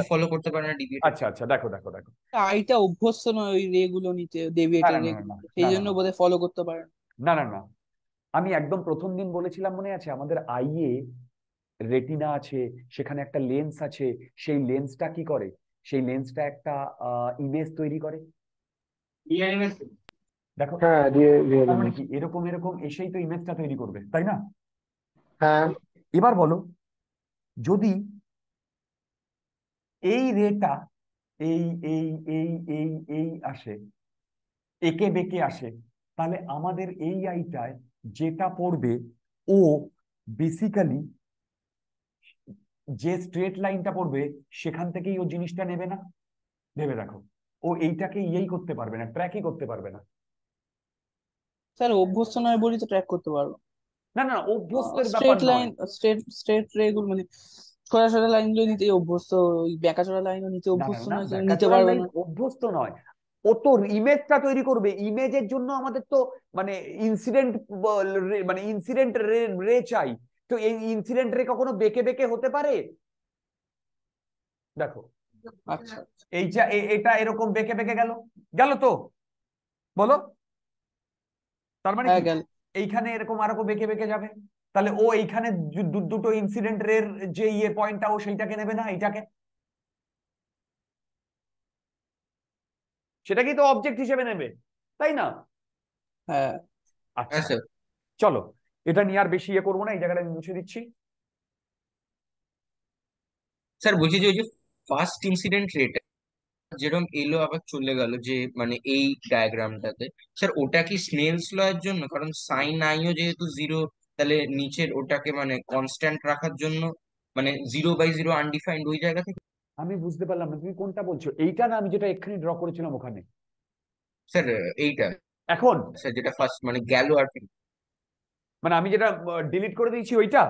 আইটা আচ্ছা, আচ্ছা, অভ্যস্ত নয় ওই রে গুলো ফলো করতে পারে না না না আমি একদম প্রথম দিন বলেছিলাম মনে আছে আমাদের আই এ রেটিনা আছে সেখানে একটা লেন্স আছে সেই লেন্সটা কি করে সেই লেন্সটা একটা ইমেজ তৈরি করে দেখো হ্যাঁ, মানে কি এরকম এরকম এসেই তো ইমেজটা তৈরি করবে তাই না হ্যাঁ। এবার বলো যদি এই রেটা এই এই এই এই এই আসে একে বেঁকে আসে তাহলে আমাদের এই আইটায় যেটা পড়বে ও বেসিক্যালি যে স্ট্রেট লাইনটা পড়বে সেখান থেকেই ও জিনিসটা নেবে না ভেবে দেখো ও এইটাকে ইয়েই করতে পারবে না ট্র্যাকই করতে পারবে না স্যার অভ্যস্ত নয় বলি তো ট্র্যাক করতে পারবো না না অভ্যস্তের ব্যাপার লাইন স্ট্রেট স্ট্রেট রেগুল মানে সোজা লাইন গুলো নিতে অভ্যস্ত ওই বেঁকাচোরা লাইনও নিতে অভ্যস্ত নয় নিতে পারবে না অভ্যস্ত নয় ও তো ইমেজটা তৈরি করবে ইমেজের জন্য আমাদের তো মানে ইনসিডেন্ট মানে ইনসিডেন্ট রে চাই তো এই ইনসিডেন্ট রে কখনো বেঁকে বেঁকে হতে পারে দেখো আচ্ছা এইটা এটা এরকম বেঁকে বেঁকে গেল গেল তো বলো তার মানে হ্যাঁ, এইখানে এরকম আরো বেঁকে বেঁকে যাবে তাহলে ও এইখানে দুটো ইনসিডেন্টের যে ইয়ে পয়েন্টটা ও সেইটাকে নেবে না এইটাকে সেটাকেই তো অবজেক্ট হিসেবে নেবে তাই না হ্যাঁ আচ্ছা হ্যাঁ, চলো এটা নিয়ে আর বেশি ইয়ে করবো না এই জায়গাটা আমি মুছে দিচ্ছি স্যার বলছি যে ওই যে ফার্স্ট ইনসিডেন্ট রেট যেরকম এলো আবার চলে গেল যে মানে এই ডায়াগ্রামটাতে স্যার ওটা কি স্নেলস ল এর জন্য কারণ সাইন আইও যেহেতু জিরো তাহলে নিচের ওটাকে মানে কনস্ট্যান্ট রাখার জন্য মানে জিরো বাই জিরো আনডিফাইন্ড ওই জায়গা থেকে আমি বুঝতে পারলাম না তুমি কোনটা বলছো এইটা না আমি যেটা এক্ষুনি ড্র করেছিলাম ওখানে স্যার এইটা এখন স্যার যেটা ফার্স্ট মানে গেল আর মানে আমি যেটা ডিলিট করে দিয়েছি ওইটা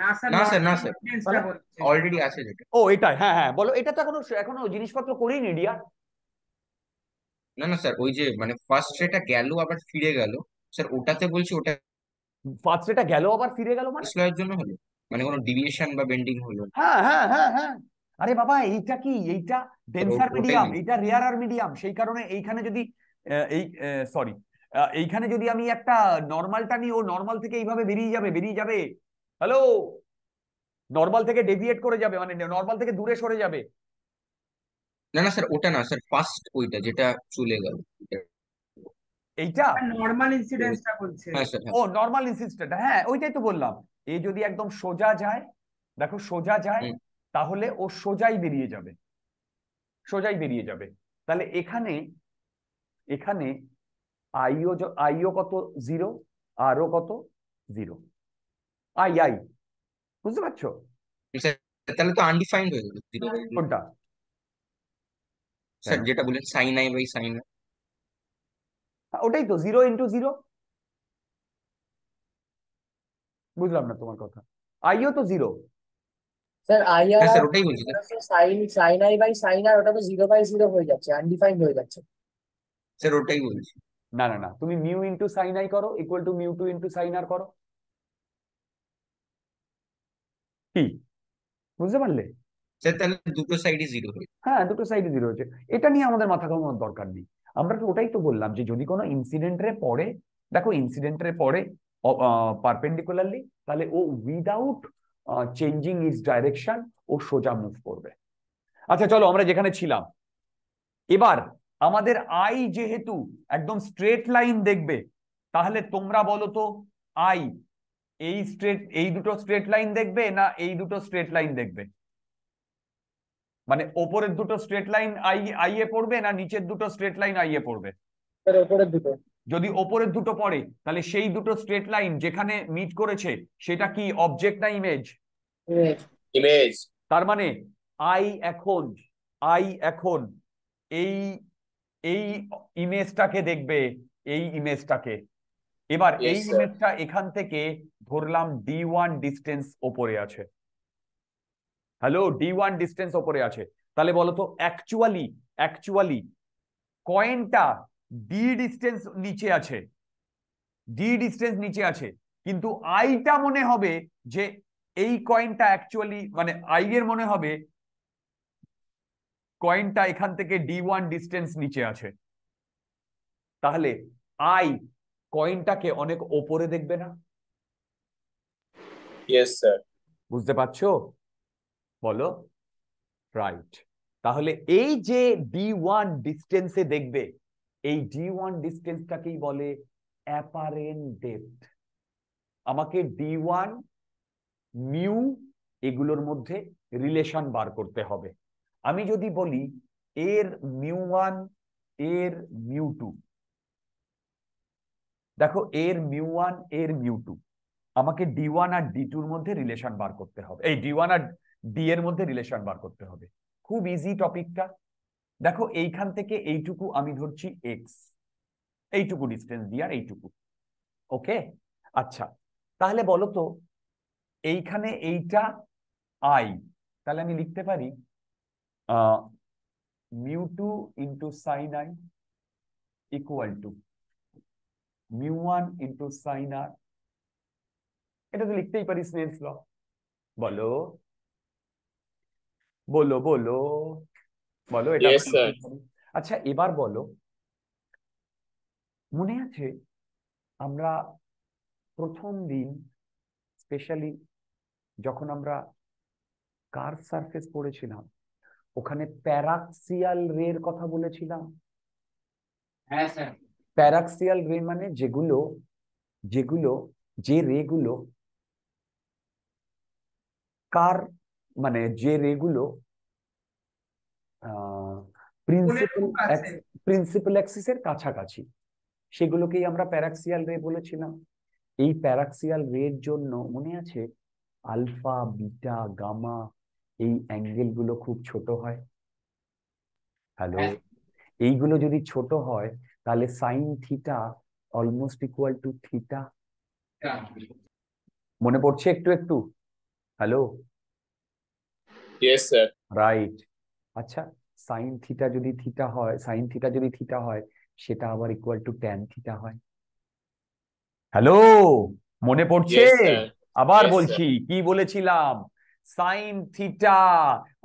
হ্যাঁ, হ্যাঁ, এখনো রিয়া না না স্যার ওই যে মানে ফার্স্ট আবার ফিরে স্যার ওটাতে বলছি ওটা ফার্স্ট আবার ফিরে মানে জন্য মানে কোনো বা বেন্ডিং হ্যাঁ হ্যাঁ হ্যাঁ হ্যাঁ আরে বাবা এইটা কি এইটা মিডিয়াম এইটা আর মিডিয়াম সেই কারণে এইখানে যদি এই সরি এইখানে যদি আমি একটা নর্মালটা নিই ও নর্মাল থেকে এইভাবে বেরিয়ে যাবে বেরিয়ে যাবে হ্যালো নর্মাল থেকে ডেভিয়েট করে যাবে মানে নর্মাল থেকে দূরে সরে যাবে না না স্যার ওটা না স্যার ফার্স্ট ওইটা যেটা চলে গেল এইটা নর্মাল ইনসিডেন্সটা বলছে হ্যাঁ, হ্যাঁ, ও নর্মাল ইনসিডেন্সটা হ্যাঁ ওইটাই তো বললাম এ যদি একদম সোজা যায় দেখো সোজা যায় তাহলে ও সোজাই বেরিয়ে যাবে সোজাই বেরিয়ে যাবে তাহলে এখানে এখানে আইও আইও কত জিরো আরও কত জিরো আই আই বুঝতে পারছো তাহলে তো আনডিফাইন্ড হয়ে গেল কোনটা স্যার যেটা বলেন সাইন আই বাই সাইন ওটাই তো জিরো ইন্টু জিরো বুঝলাম না তোমার কথা আইও তো জিরো স্যার আই আর হ্যাঁ, স্যার ওটাই বলছি sine sine i by sine r ওটা তো জিরো বাই জিরো হয়ে যাচ্ছে আনডিফাইন্ড হয়ে যাচ্ছে স্যার ওটাই বলছি না না না তুমি মিউ ইন্টু সাইন আই করো equal to mu two into sine r করো কি বুঝতে পারলে দুটো জিরো হ্যাঁ দুটো সাইড জিরো হচ্ছে এটা নিয়ে আমাদের মাথা ঘামানোর দরকার নেই আমরা তো ওটাই তো বললাম যে যদি কোনো ইনসিডেন্টের পরে দেখো ইনসিডেন্টের পরে পারপেন্ডিকুলারলি তাহলে ও উইদাউট চেঞ্জিং ইজ ডাইরেকশন ও সোজা মুভ করবে আচ্ছা চলো আমরা যেখানে ছিলাম এবার আমাদের আই যেহেতু একদম স্ট্রেট লাইন দেখবে তাহলে তোমরা বলো তো আই এই স্ট্রেট এই দুটো স্ট্রেট লাইন দেখবে না এই দুটো স্ট্রেট লাইন দেখবে মানে ওপরের দুটো স্ট্রেট লাইন আই আই এ পড়বে না নিচের দুটো স্ট্রেট লাইন আই এ পড়বে ওপরের দুটো যদি ওপরের দুটো পড়ে তাহলে সেই দুটো স্ট্রেট লাইন যেখানে মিট করেছে সেটা কি অবজেক্ট না ইমেজ ইমেজ তার মানে আই এখন আই এখন এই এই ইমেজটাকে দেখবে এই ইমেজটাকে এবার এই ইমেজটা এখান থেকে ধরলাম ডি ওয়ান ডিস্টেন্স ওপরে আছে হ্যালো ডি ওয়ান ডিস্টেন্স ওপরে আছে তাহলে বলতো অ্যাকচুয়ালি অ্যাকচুয়ালি কয়েনটা ডি ডিস্টেন্স নিচে আছে ডি ডিস্টেন্স নিচে আছে কিন্তু আইটা মনে হবে যে এই কয়েনটা অ্যাকচুয়ালি মানে আই এর মনে হবে কয়েনটা এখান থেকে ডি ওয়ান ডিস্টেন্স নিচে আছে তাহলে আই কয়েনটাকে অনেক ওপরে দেখবে না ইয়েস স্যার বুঝতে পারছো বলো রাইট তাহলে এই যে ডি ওয়ান ডিস্টেন্সে দেখবে এই ডি ওয়ান ডিস্টেন্সটাকেই বলে আমাকে ডি ওয়ান মিউ এগুলোর মধ্যে রিলেশন বার করতে হবে আমি যদি বলি এর মিউ ওয়ান এর মিউ টু দেখো এর মিউ ওয়ান এর মিউ টু আমাকে ডি ওয়ান আর ডি টুর মধ্যে রিলেশন বার করতে হবে এই ডি ওয়ান আর ডি এর মধ্যে রিলেশন বার করতে হবে খুব ইজি টপিকটা দেখো এইখান থেকে এইটুকু আমি ধরছি এক্স এইটুকু ডিস্টেন্স দিয়ে আর এইটুকু ওকে আচ্ছা তাহলে বলো তো এইখানে এইটা আই তাহলে আমি লিখতে পারি mu two into sine i equal to mu one into sine r এটা তো লিখতেই পারি স্নেলস ল বলো বলো বলো বলো এটা আচ্ছা এবার বলো মনে আছে আমরা প্রথম দিন স্পেশালি যখন আমরা কার সার্ফেস পড়েছিলাম ওখানে প্যারাক্সিয়াল রের কথা বলেছিলাম হ্যাঁ স্যার প্যারাক্সিয়াল রে মানে যেগুলো যেগুলো যে রেগুলো কার মানে যে রেগুলো প্রিন্সিপাল প্রিন্সিপাল অ্যাক্সিসের কাছাকাছি সেগুলোকেই আমরা প্যারাক্সিয়াল রে বলেছিলাম এই প্যারাক্সিয়াল রের জন্য মনে আছে আলফা বিটা গামা এই গুলো খুব ছোট হয় হ্যালো হ্যাঁ। এইগুলো যদি ছোট হয় তাহলে sine theta almost equal to theta মনে পড়ছে একটু একটু হ্যালো রাইট আচ্ছা সাইন থিটা যদি থিটা হয় সাইন থিটা যদি থিটা হয় সেটা আবার ইকুয়াল টু ট্যান থিটা হয় হ্যালো মনে পড়ছে আবার বলছি কি বলেছিলাম sine theta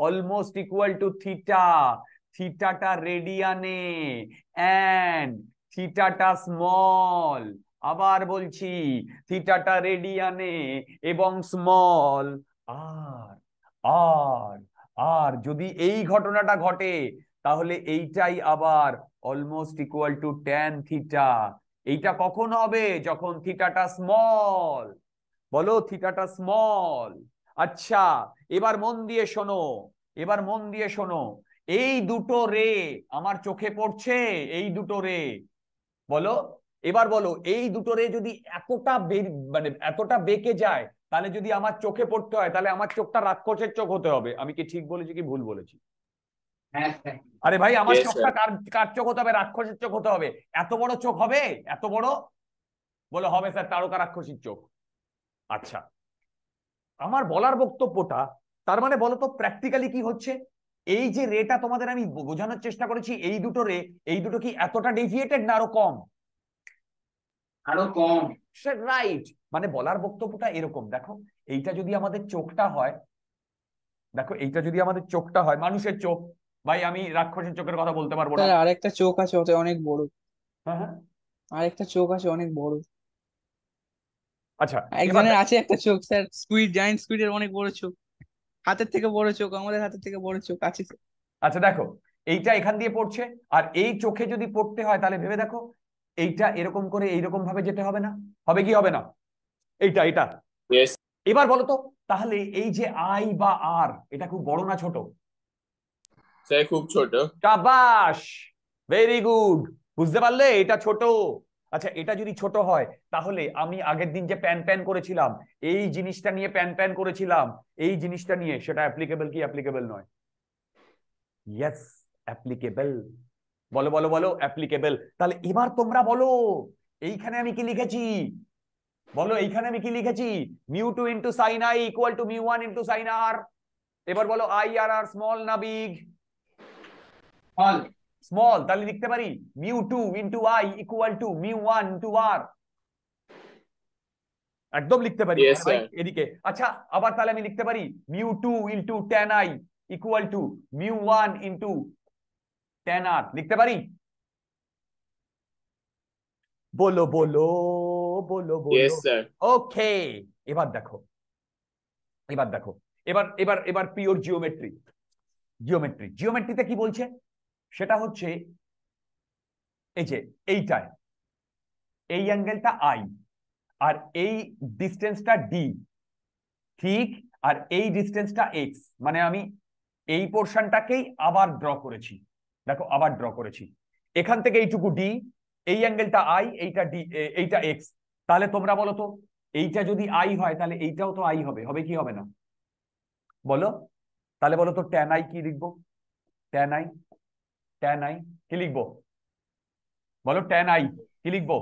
almost equal to theta থিটাটা রেডিয়ানে অ্যান্ড থিটাটা স্মল আবার বলছি থিটাটা রেডিয়ানে এবং স্মল আর আর আর যদি এই ঘটনাটা ঘটে তাহলে এইটাই আবার almost equal to tan theta এইটা কখন হবে যখন থিটাটা স্মল বলো থিটাটা স্মল আচ্ছা এবার মন দিয়ে শোনো এবার মন দিয়ে শোনো এই দুটো রে আমার চোখে পড়ছে এই দুটো রে বলো এবার বলো এই দুটো রে যদি এতটা মানে এতটা বেঁকে যায় তাহলে যদি আমার চোখে পড়তে হয় তাহলে আমার চোখটা রাক্ষসের চোখ হতে হবে আমি কি ঠিক বলেছি কি ভুল বলেছি হ্যাঁ, হ্যাঁ। আরে ভাই আমার চোখটা কার কার চোখ হতে হবে রাক্ষসের চোখ হতে হবে এত বড় চোখ হবে এত বড় বলো হবে স্যার তারকা রাক্ষসীর চোখ আচ্ছা আমার বলার বক্তব্যটা তার মানে বলতো প্র্যাকটিক্যালি কি হচ্ছে এই যে রেটা তোমাদের আমি বোঝানোর চেষ্টা করেছি এই দুটো রে এই দুটো কি এতটা ডেভিয়েটেড না আরো কম আরো কম রাইট মানে বলার বক্তব্যটা এরকম দেখো এইটা যদি আমাদের চোখটা হয় দেখো এইটা যদি আমাদের চোখটা হয় মানুষের চোখ ভাই আমি রাক্ষসের চোখের কথা বলতে পারবো না আরেকটা চোখ আছে ওতে অনেক বড় হ্যাঁ হ্যাঁ আরেকটা চোখ আছে অনেক বড় আচ্ছা একজনের আছে একটা চোখ স্যার স্কুইড জায়ান্ট স্কুইডের অনেক বড় চোখ হাতের থেকে বড় চোখ আমাদের হাতের থেকে বড় চোখ আছে আচ্ছা দেখো এইটা এখান দিয়ে পড়ছে আর এই চোখে যদি পড়তে হয় তাহলে ভেবে দেখো এইটা এরকম করে এইরকম ভাবে যেতে হবে না হবে কি হবে না এইটা এটা এবার বলো তো তাহলে এই যে আই বা আর এটা খুব বড় না ছোট খুব ছোট কাবাস ভেরি গুড বুঝতে পারলে এটা ছোট আচ্ছা এটা যদি ছোট হয় তাহলে আমি আগের দিন যে প্যান প্যান করেছিলাম এই জিনিসটা নিয়ে প্যান প্যান করেছিলাম এই জিনিসটা নিয়ে সেটা অ্যাপ্লিকেবল কি অ্যাপ্লিকেবল নয় ইয়েস অ্যাপ্লিকেবল বলো বলো বলো অ্যাপ্লিকেবল তাহলে এবার তোমরা বলো এইখানে আমি কি লিখেছি বলো এইখানে আমি কি লিখেছি mu two into sine i equal to mu one into sine r এবার বলো আই আর আর স্মল না বিগ স্মল তাহলে লিখতে পারি mu two into i equal to mu one into r একদম লিখতে পারি এদিকে আচ্ছা আবার তাহলে আমি লিখতে পারি mu two into tan i equal to mu one into tan r লিখতে পারি বলো বলো বলো বলো ওকে এবার দেখো এবার দেখো এবার এবার এবার পিওর জিওমেট্রি জিওমেট্রি জিওমেট্রিতে কি বলছে সেটা হচ্ছে এই যে এইটাই এই অ্যাঙ্গেলটা আই আর এই ডিস্টেন্সটা ডি ঠিক আর এই ডিস্টেন্সটা এক্স মানে আমি এই পোর্শনটাকেই আবার ড্র করেছি দেখো আবার ড্র করেছি এখান থেকে এইটুকু ডি এই অ্যাঙ্গেলটা আই এইটা ডি এইটা এক্স তাহলে তোমরা বলো তো এইটা যদি আই হয় তাহলে এইটাও তো আই হবে হবে কি হবে না বলো তাহলে বলো তো ট্যান আই কি লিখবো ট্যান আই ট্যান আই কি লিখবো বলো ট্যান আই কি লিখবো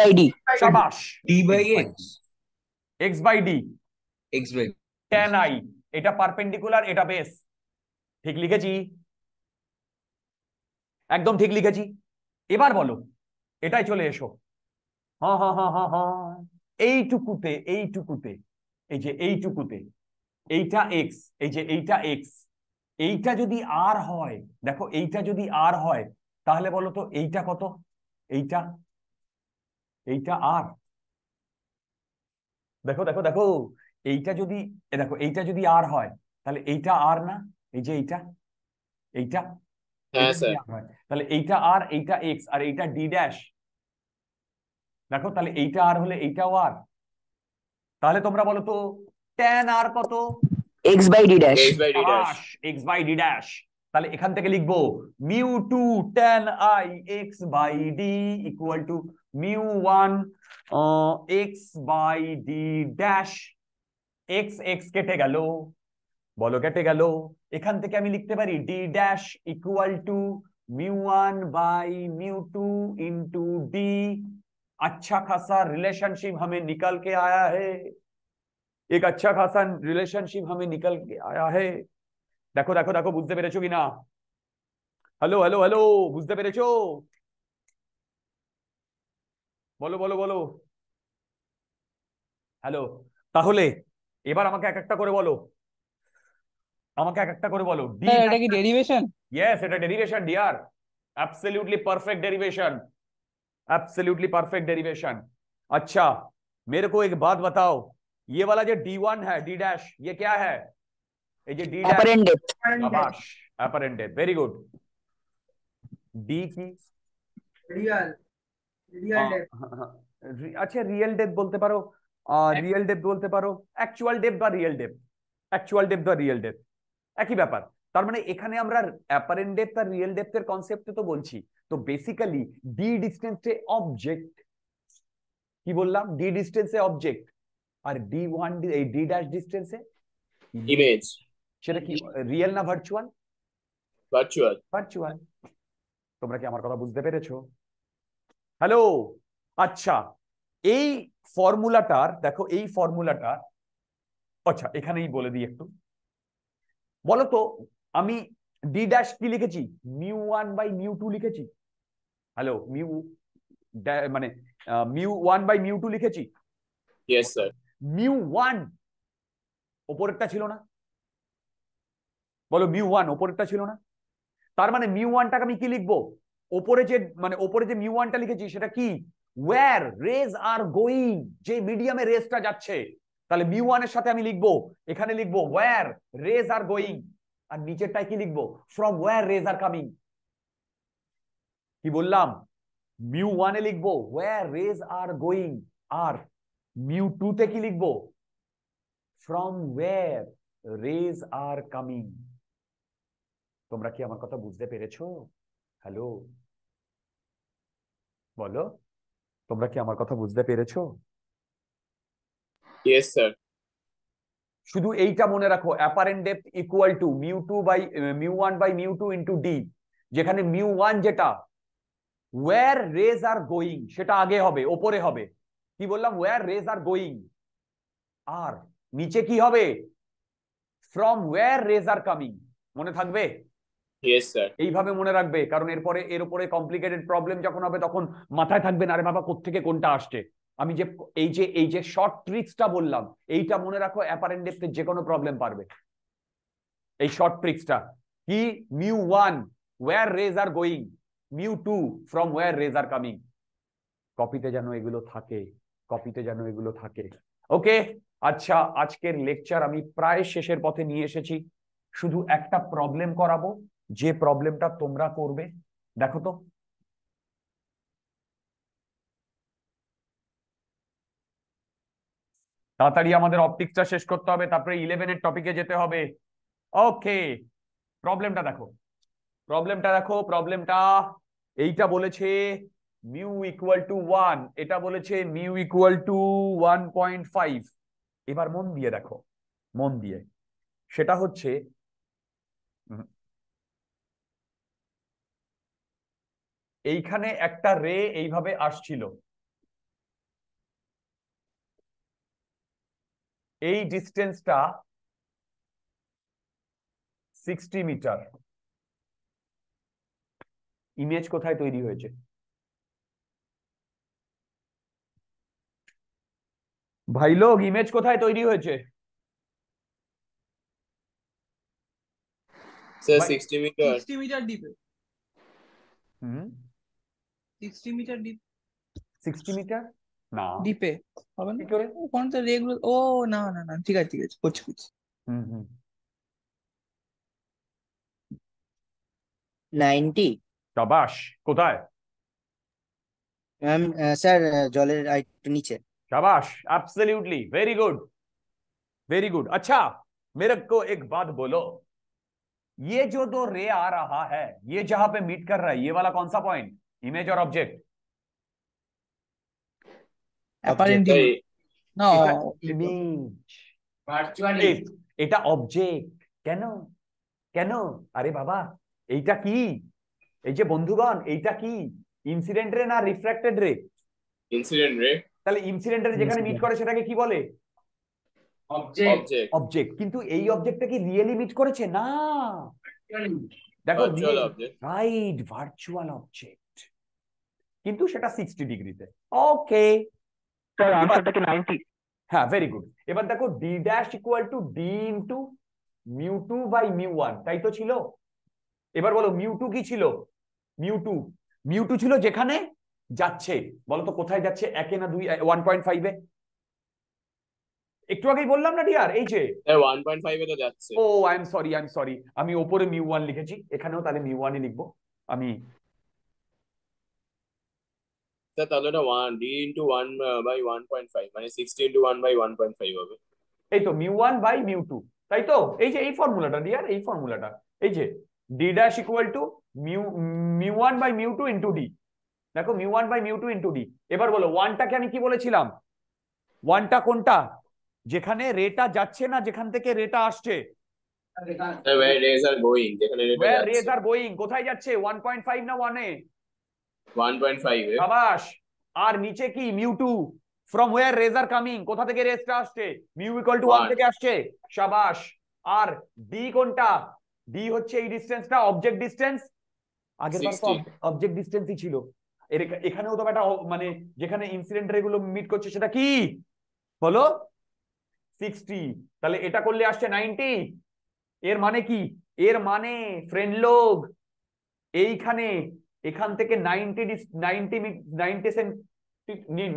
বাই ডি সাবাস এটা পারপেন্ডিকুলার এটা বেস ঠিক লিখেছি একদম ঠিক লিখেছি এবার বলো এটাই চলে এসো হ্যাঁ হ্যাঁ হ্যাঁ হ্যাঁ হ্যাঁ এইটুকুতে এইটুকুতে এই যে এইটুকুতে এইটা এক্স এই যে এইটা এক্স এইটা যদি আর হয় দেখো এইটা যদি আর হয় তাহলে বলো তো এইটা কত এইটা এইটা আর দেখো দেখো দেখো এইটা যদি দেখো এইটা যদি আর হয় তাহলে এইটা আর না এই যে এইটা এইটা হ্যাঁ তাহলে এইটা আর এইটা এক্স আর এইটা ডি ড্যাশ দেখো তাহলে এইটা আর হলে এইটাও আর তাহলে তোমরা বলো তো ট্যান আর কত x / d' x / d' তাহলে এখান থেকে লিখবো μ2 tan i x / d = μ1 x / d' x x কেটে গেল বলো কেটে গেল এখান থেকে আমি লিখতে পারি d' = μ1 / μ2 * d अच्छा खासा रिलेशनशिप हमें निकल के आया है एक अच्छा खासा रिलेशनशिप हमें निकल के आया है देखो रखो रखो বুঝতে পেরেছো কি না হ্যালো হ্যালো হ্যালো বুঝতে পেরেছো বলো বলো বলো হ্যালো তাহলে এবার আমাকে এক একটা করে বলো আমাকে এক একটা করে বলো ডি এটা কি ডেরিভেশন यस এটা ডেরিভেশন ডি আর absolutely perfect derivation absolutely perfect derivation আচ্ছা मेरे को एक बात बताओ ये वाला जो डी वन है डी डैश ये क्या है वेरी गुड डी की हाँ, हाँ, हाँ. अच्छा रियल डेप बोलते पारो रियल डेप बोलते पारो एक्चुअल डेप बा रियल डेप एक्चुअल डेप बा रियल डेप एक ही बेपार তার মানে এখানে আমরা অ্যাপারেন্ট ডেপথ আর রিয়েল ডেপথ এর কনসেপ্টে তো বলছি তো বেসিক্যালি ডি ডিসটেন্সে অবজেক্ট কি বললাম ডি ডিসটেন্সে অবজেক্ট আর ডি ওয়ান এই ডি ড্যাশ ডিস্টেন্সে ইমেজ সেটা কি রিয়েল না ভার্চুয়াল ভার্চুয়াল ভার্চুয়াল তোমরা কি আমার কথা বুঝতে পেরেছো হ্যালো আচ্ছা এই ফর্মুলাটার দেখো এই ফর্মুলাটার আচ্ছা এখানেই বলে দিই একটু বলো তো আমি ডি ড্যাশ কি লিখেছি mu one by mu two লিখেছি হ্যালো মিউ মানে mu one by mu two লিখেছি ইয়েস স্যার মিউ ওয়ান ওপরেরটা ছিল না বলো মিউ ওয়ান ওপরেরটা ছিল না তার মানে মিউ ওয়ানটাকে আমি কি লিখবো ওপরে যে মানে ওপরে যে মিউ ওয়ানটা লিখেছি সেটা কি ওয়ার রেজ আর গোয়িং যে মিডিয়ামে রেজটা যাচ্ছে তাহলে মিউ ওয়ানের সাথে আমি লিখবো এখানে লিখবো ওয়ার রেজ আর গোয়িং আর নিচেরটাই কি লিখবো from where rays are coming কি বললাম মিউ ওয়ানে লিখবো ওয়ার রেজ আর গোয়িং আর মিউ টু তে কি লিখবো from where rays are coming তোমরা কি আমার কথা বুঝতে পেরেছো হ্যালো বলো তোমরা কি আমার কথা বুঝতে পেরেছো ইয়েস স্যার শুধু এইটা মনে রাখো apparent depth equal to mu two by mu one by mu two into d যেখানে মিউ ওয়ান যেটা ওয়ার রেজ আর গোয়িং সেটা আগে হবে ওপরে হবে কি বললাম ওয়ার রেজ আর গোয়িং আর নিচে কি হবে from where rays are coming মনে থাকবে এইভাবে মনে রাখবে কারণ এরপরে এর উপরে কমপ্লিকেটেড প্রবলেম যখন হবে তখন মাথায় থাকবে না রে বাবা কোথেকে কোনটা আসছে আমি যে এই যে এই যে শর্ট ট্রিক্সটা বললাম এইটা মনে রাখো অ্যাপারেন্ট যে কোনো প্রবলেম পারবে এই শর্ট ট্রিক্সটা কি mu one where rays are going mu two from where rays are coming কপিতে যেন এগুলো থাকে কপিতে যেন এগুলো থাকে ওকে আচ্ছা আজকের লেকচার আমি প্রায় শেষের পথে নিয়ে এসেছি শুধু একটা প্রবলেম করাবো যে প্রবলেমটা তোমরা করবে দেখো তো তাড়াতাড়ি আমাদের অপটিক্সটা শেষ করতে হবে তারপরে ইলেভেনের টপিকে যেতে হবে ওকে প্রবলেমটা দেখো প্রবলেমটা দেখো প্রবলেমটা এইটা বলেছে মিউ ইকুয়াল টু ওয়ান এটা বলেছে mu equal to one point five এবার মন দিয়ে দেখো মন দিয়ে সেটা হচ্ছে এইখানে একটা রে এইভাবে আসছিল এই ডিস্টেন্সটা সিক্সটি মিটার ইমেজ কোথায় তৈরি হয়েছে ভাই লোক ইমেজ কোথায় তৈরি হয়েছে মিটার হুম মিটার মিটার তো রেগুলার ও না না না ঠিক আছে ঠিক আছে হুম হুম কোথায় ম্যাম স্যার জলের নিচে शाबाश absolutely very good very good अच्छा मेरे को एक बात बोलो ये जो दो रे आ रहा है ये जहां पे मीट कर रहा है ये वाला कौन सा पॉइंट इमेज और object apparently no image virtually এটা অবজেক্ট কেন কেন আরে বাবা এইটা কি এই যে বন্ধুগণ এইটা কি ইনসিডেন্ট রে না রিফ্র্যাক্টেড রে ইনসিডেন্ট রে তাহলে ইনসিডেন্টের যেখানে মিট করে সেটাকে কি বলে অবজেক্ট কিন্তু এই অবজেক্টটা কি রিয়েলি মিট করেছে না দেখো রাইট ভার্চুয়াল অবজেক্ট কিন্তু সেটা সিক্সটি ডিগ্রিতে ওকে হ্যাঁ ভেরি গুড এবার দেখো d dash equal to d two mu two by mu one তাই তো ছিল এবার বলো মিউ টু কি ছিল মিউ টু মিউ টু ছিল যেখানে যাচ্ছে বলতো কোথায় যাচ্ছে একে না দুই ওয়ান পয়েন্ট ফাইভে একটু আগেই বললাম না ডিয়ার এই যে ওয়ান হ্যাঁ, পয়েন্ট ও I am sorry I am sorry আমি ওপরে মিউ ওয়ান লিখেছি এখানেও তাহলে মিউ ওয়ানই লিখবো আমি তাহলে one d one by one point five মানে one by one point five হবে এই তো মিউ ওয়ান বাই টু তাই তো এই যে এই ফর্মুলাটা এই এই যে d two mu mu one by mu two into d দেখো mu one by mu two into d এবার বলো ওয়ানটাকে আমি কি বলেছিলাম ওয়ানটা কোনটা যেখানে রেটা যাচ্ছে না যেখান থেকে রেটা আসছে হ্যাঁ কোথায় যাচ্ছে ওয়ান পয়েন্ট ফাইভ না ওয়ানে সাবাস আর নিচে কি mu two from where rays are coming কোথা থেকে আসছে মিউ টু ওয়ান থেকে আসছে সাবাস আর ডি কোনটা ডি হচ্ছে এই ডিস্টেন্সটা অবজেক্ট অবজেক্ট ডিস্টেন্সই ছিল এখানেও তো একটা মানে যেখানে ইনসিডেন্ট এগুলো মিট করছে সেটা কি হলো সিক্সটি তাহলে এটা করলে আসছে নাইনটি এর মানে কি এর মানে ফ্রেন্ড লোক এইখানে এখান থেকে ninety ninety ninety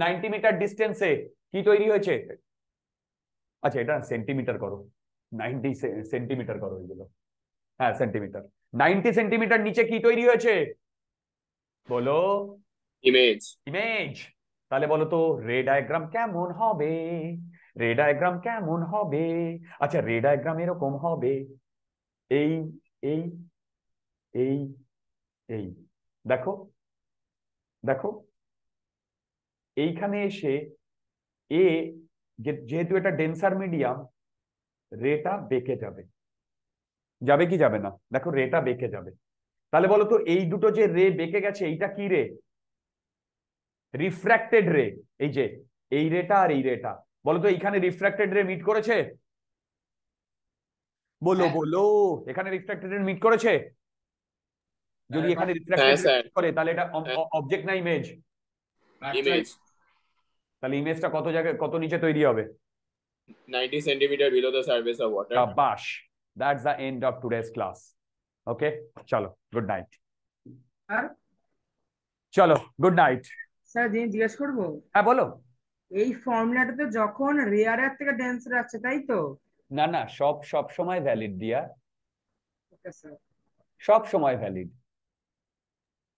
ninety metre ডিস্টেন্সে কি তৈরি হয়েছে আচ্ছা এটা সেন্টিমিটার করো নাইনটি সেন্টিমিটার করো এগুলো হ্যাঁ সেন্টিমিটার নাইনটি সেন্টিমিটার নিচে কি তৈরি হয়েছে বলো ইমেজ ইমেজ তাহলে বলো তো রে ডায়াগ্রাম কেমন হবে রে ডায়াগ্রাম কেমন হবে আচ্ছা রে ডায়াগ্রাম এরকম হবে এই এই এই এই দেখো দেখো এইখানে এসে এ যেহেতু এটা ডেন্সার মিডিয়াম রেটা বেঁকে যাবে যাবে কি যাবে না দেখো রেটা বেঁকে যাবে তাহলে বলো তো এই দুটো যে রে বেঁকে গেছে এইটা কি রে রিফ্র্যাক্টেড রে এই যে এই রেটা আর এই রেটা বলতো এইখানে রিফ্র্যাক্টেড রে মিট করেছে বলো হ্যাঁ। বলো এখানে রিফ্র্যাক্টেড রে মিট করেছে যদি হ্যাঁ, এখানে রিফ্র্যাক্টেড হ্যাঁ, করে তাহলে এটা অবজেক্ট না ইমেজ ইমেজ তাহলে ইমেজটা কত জায়গায় কত নিচে তৈরি হবে 90 centimetre below the surface of water বাস that's the end of today's class okay চলো গুড নাইট চলো গুড নাইট স্যার জিনিস জিজ্ঞেস করব হ্যাঁ বলো এই ফর্মুলাটা তো যখন রেয়ার এর থেকে ডেন্সার আসছে তাই তো না না সব সব সময় ভ্যালিড দিয়া সব সময় ভ্যালিড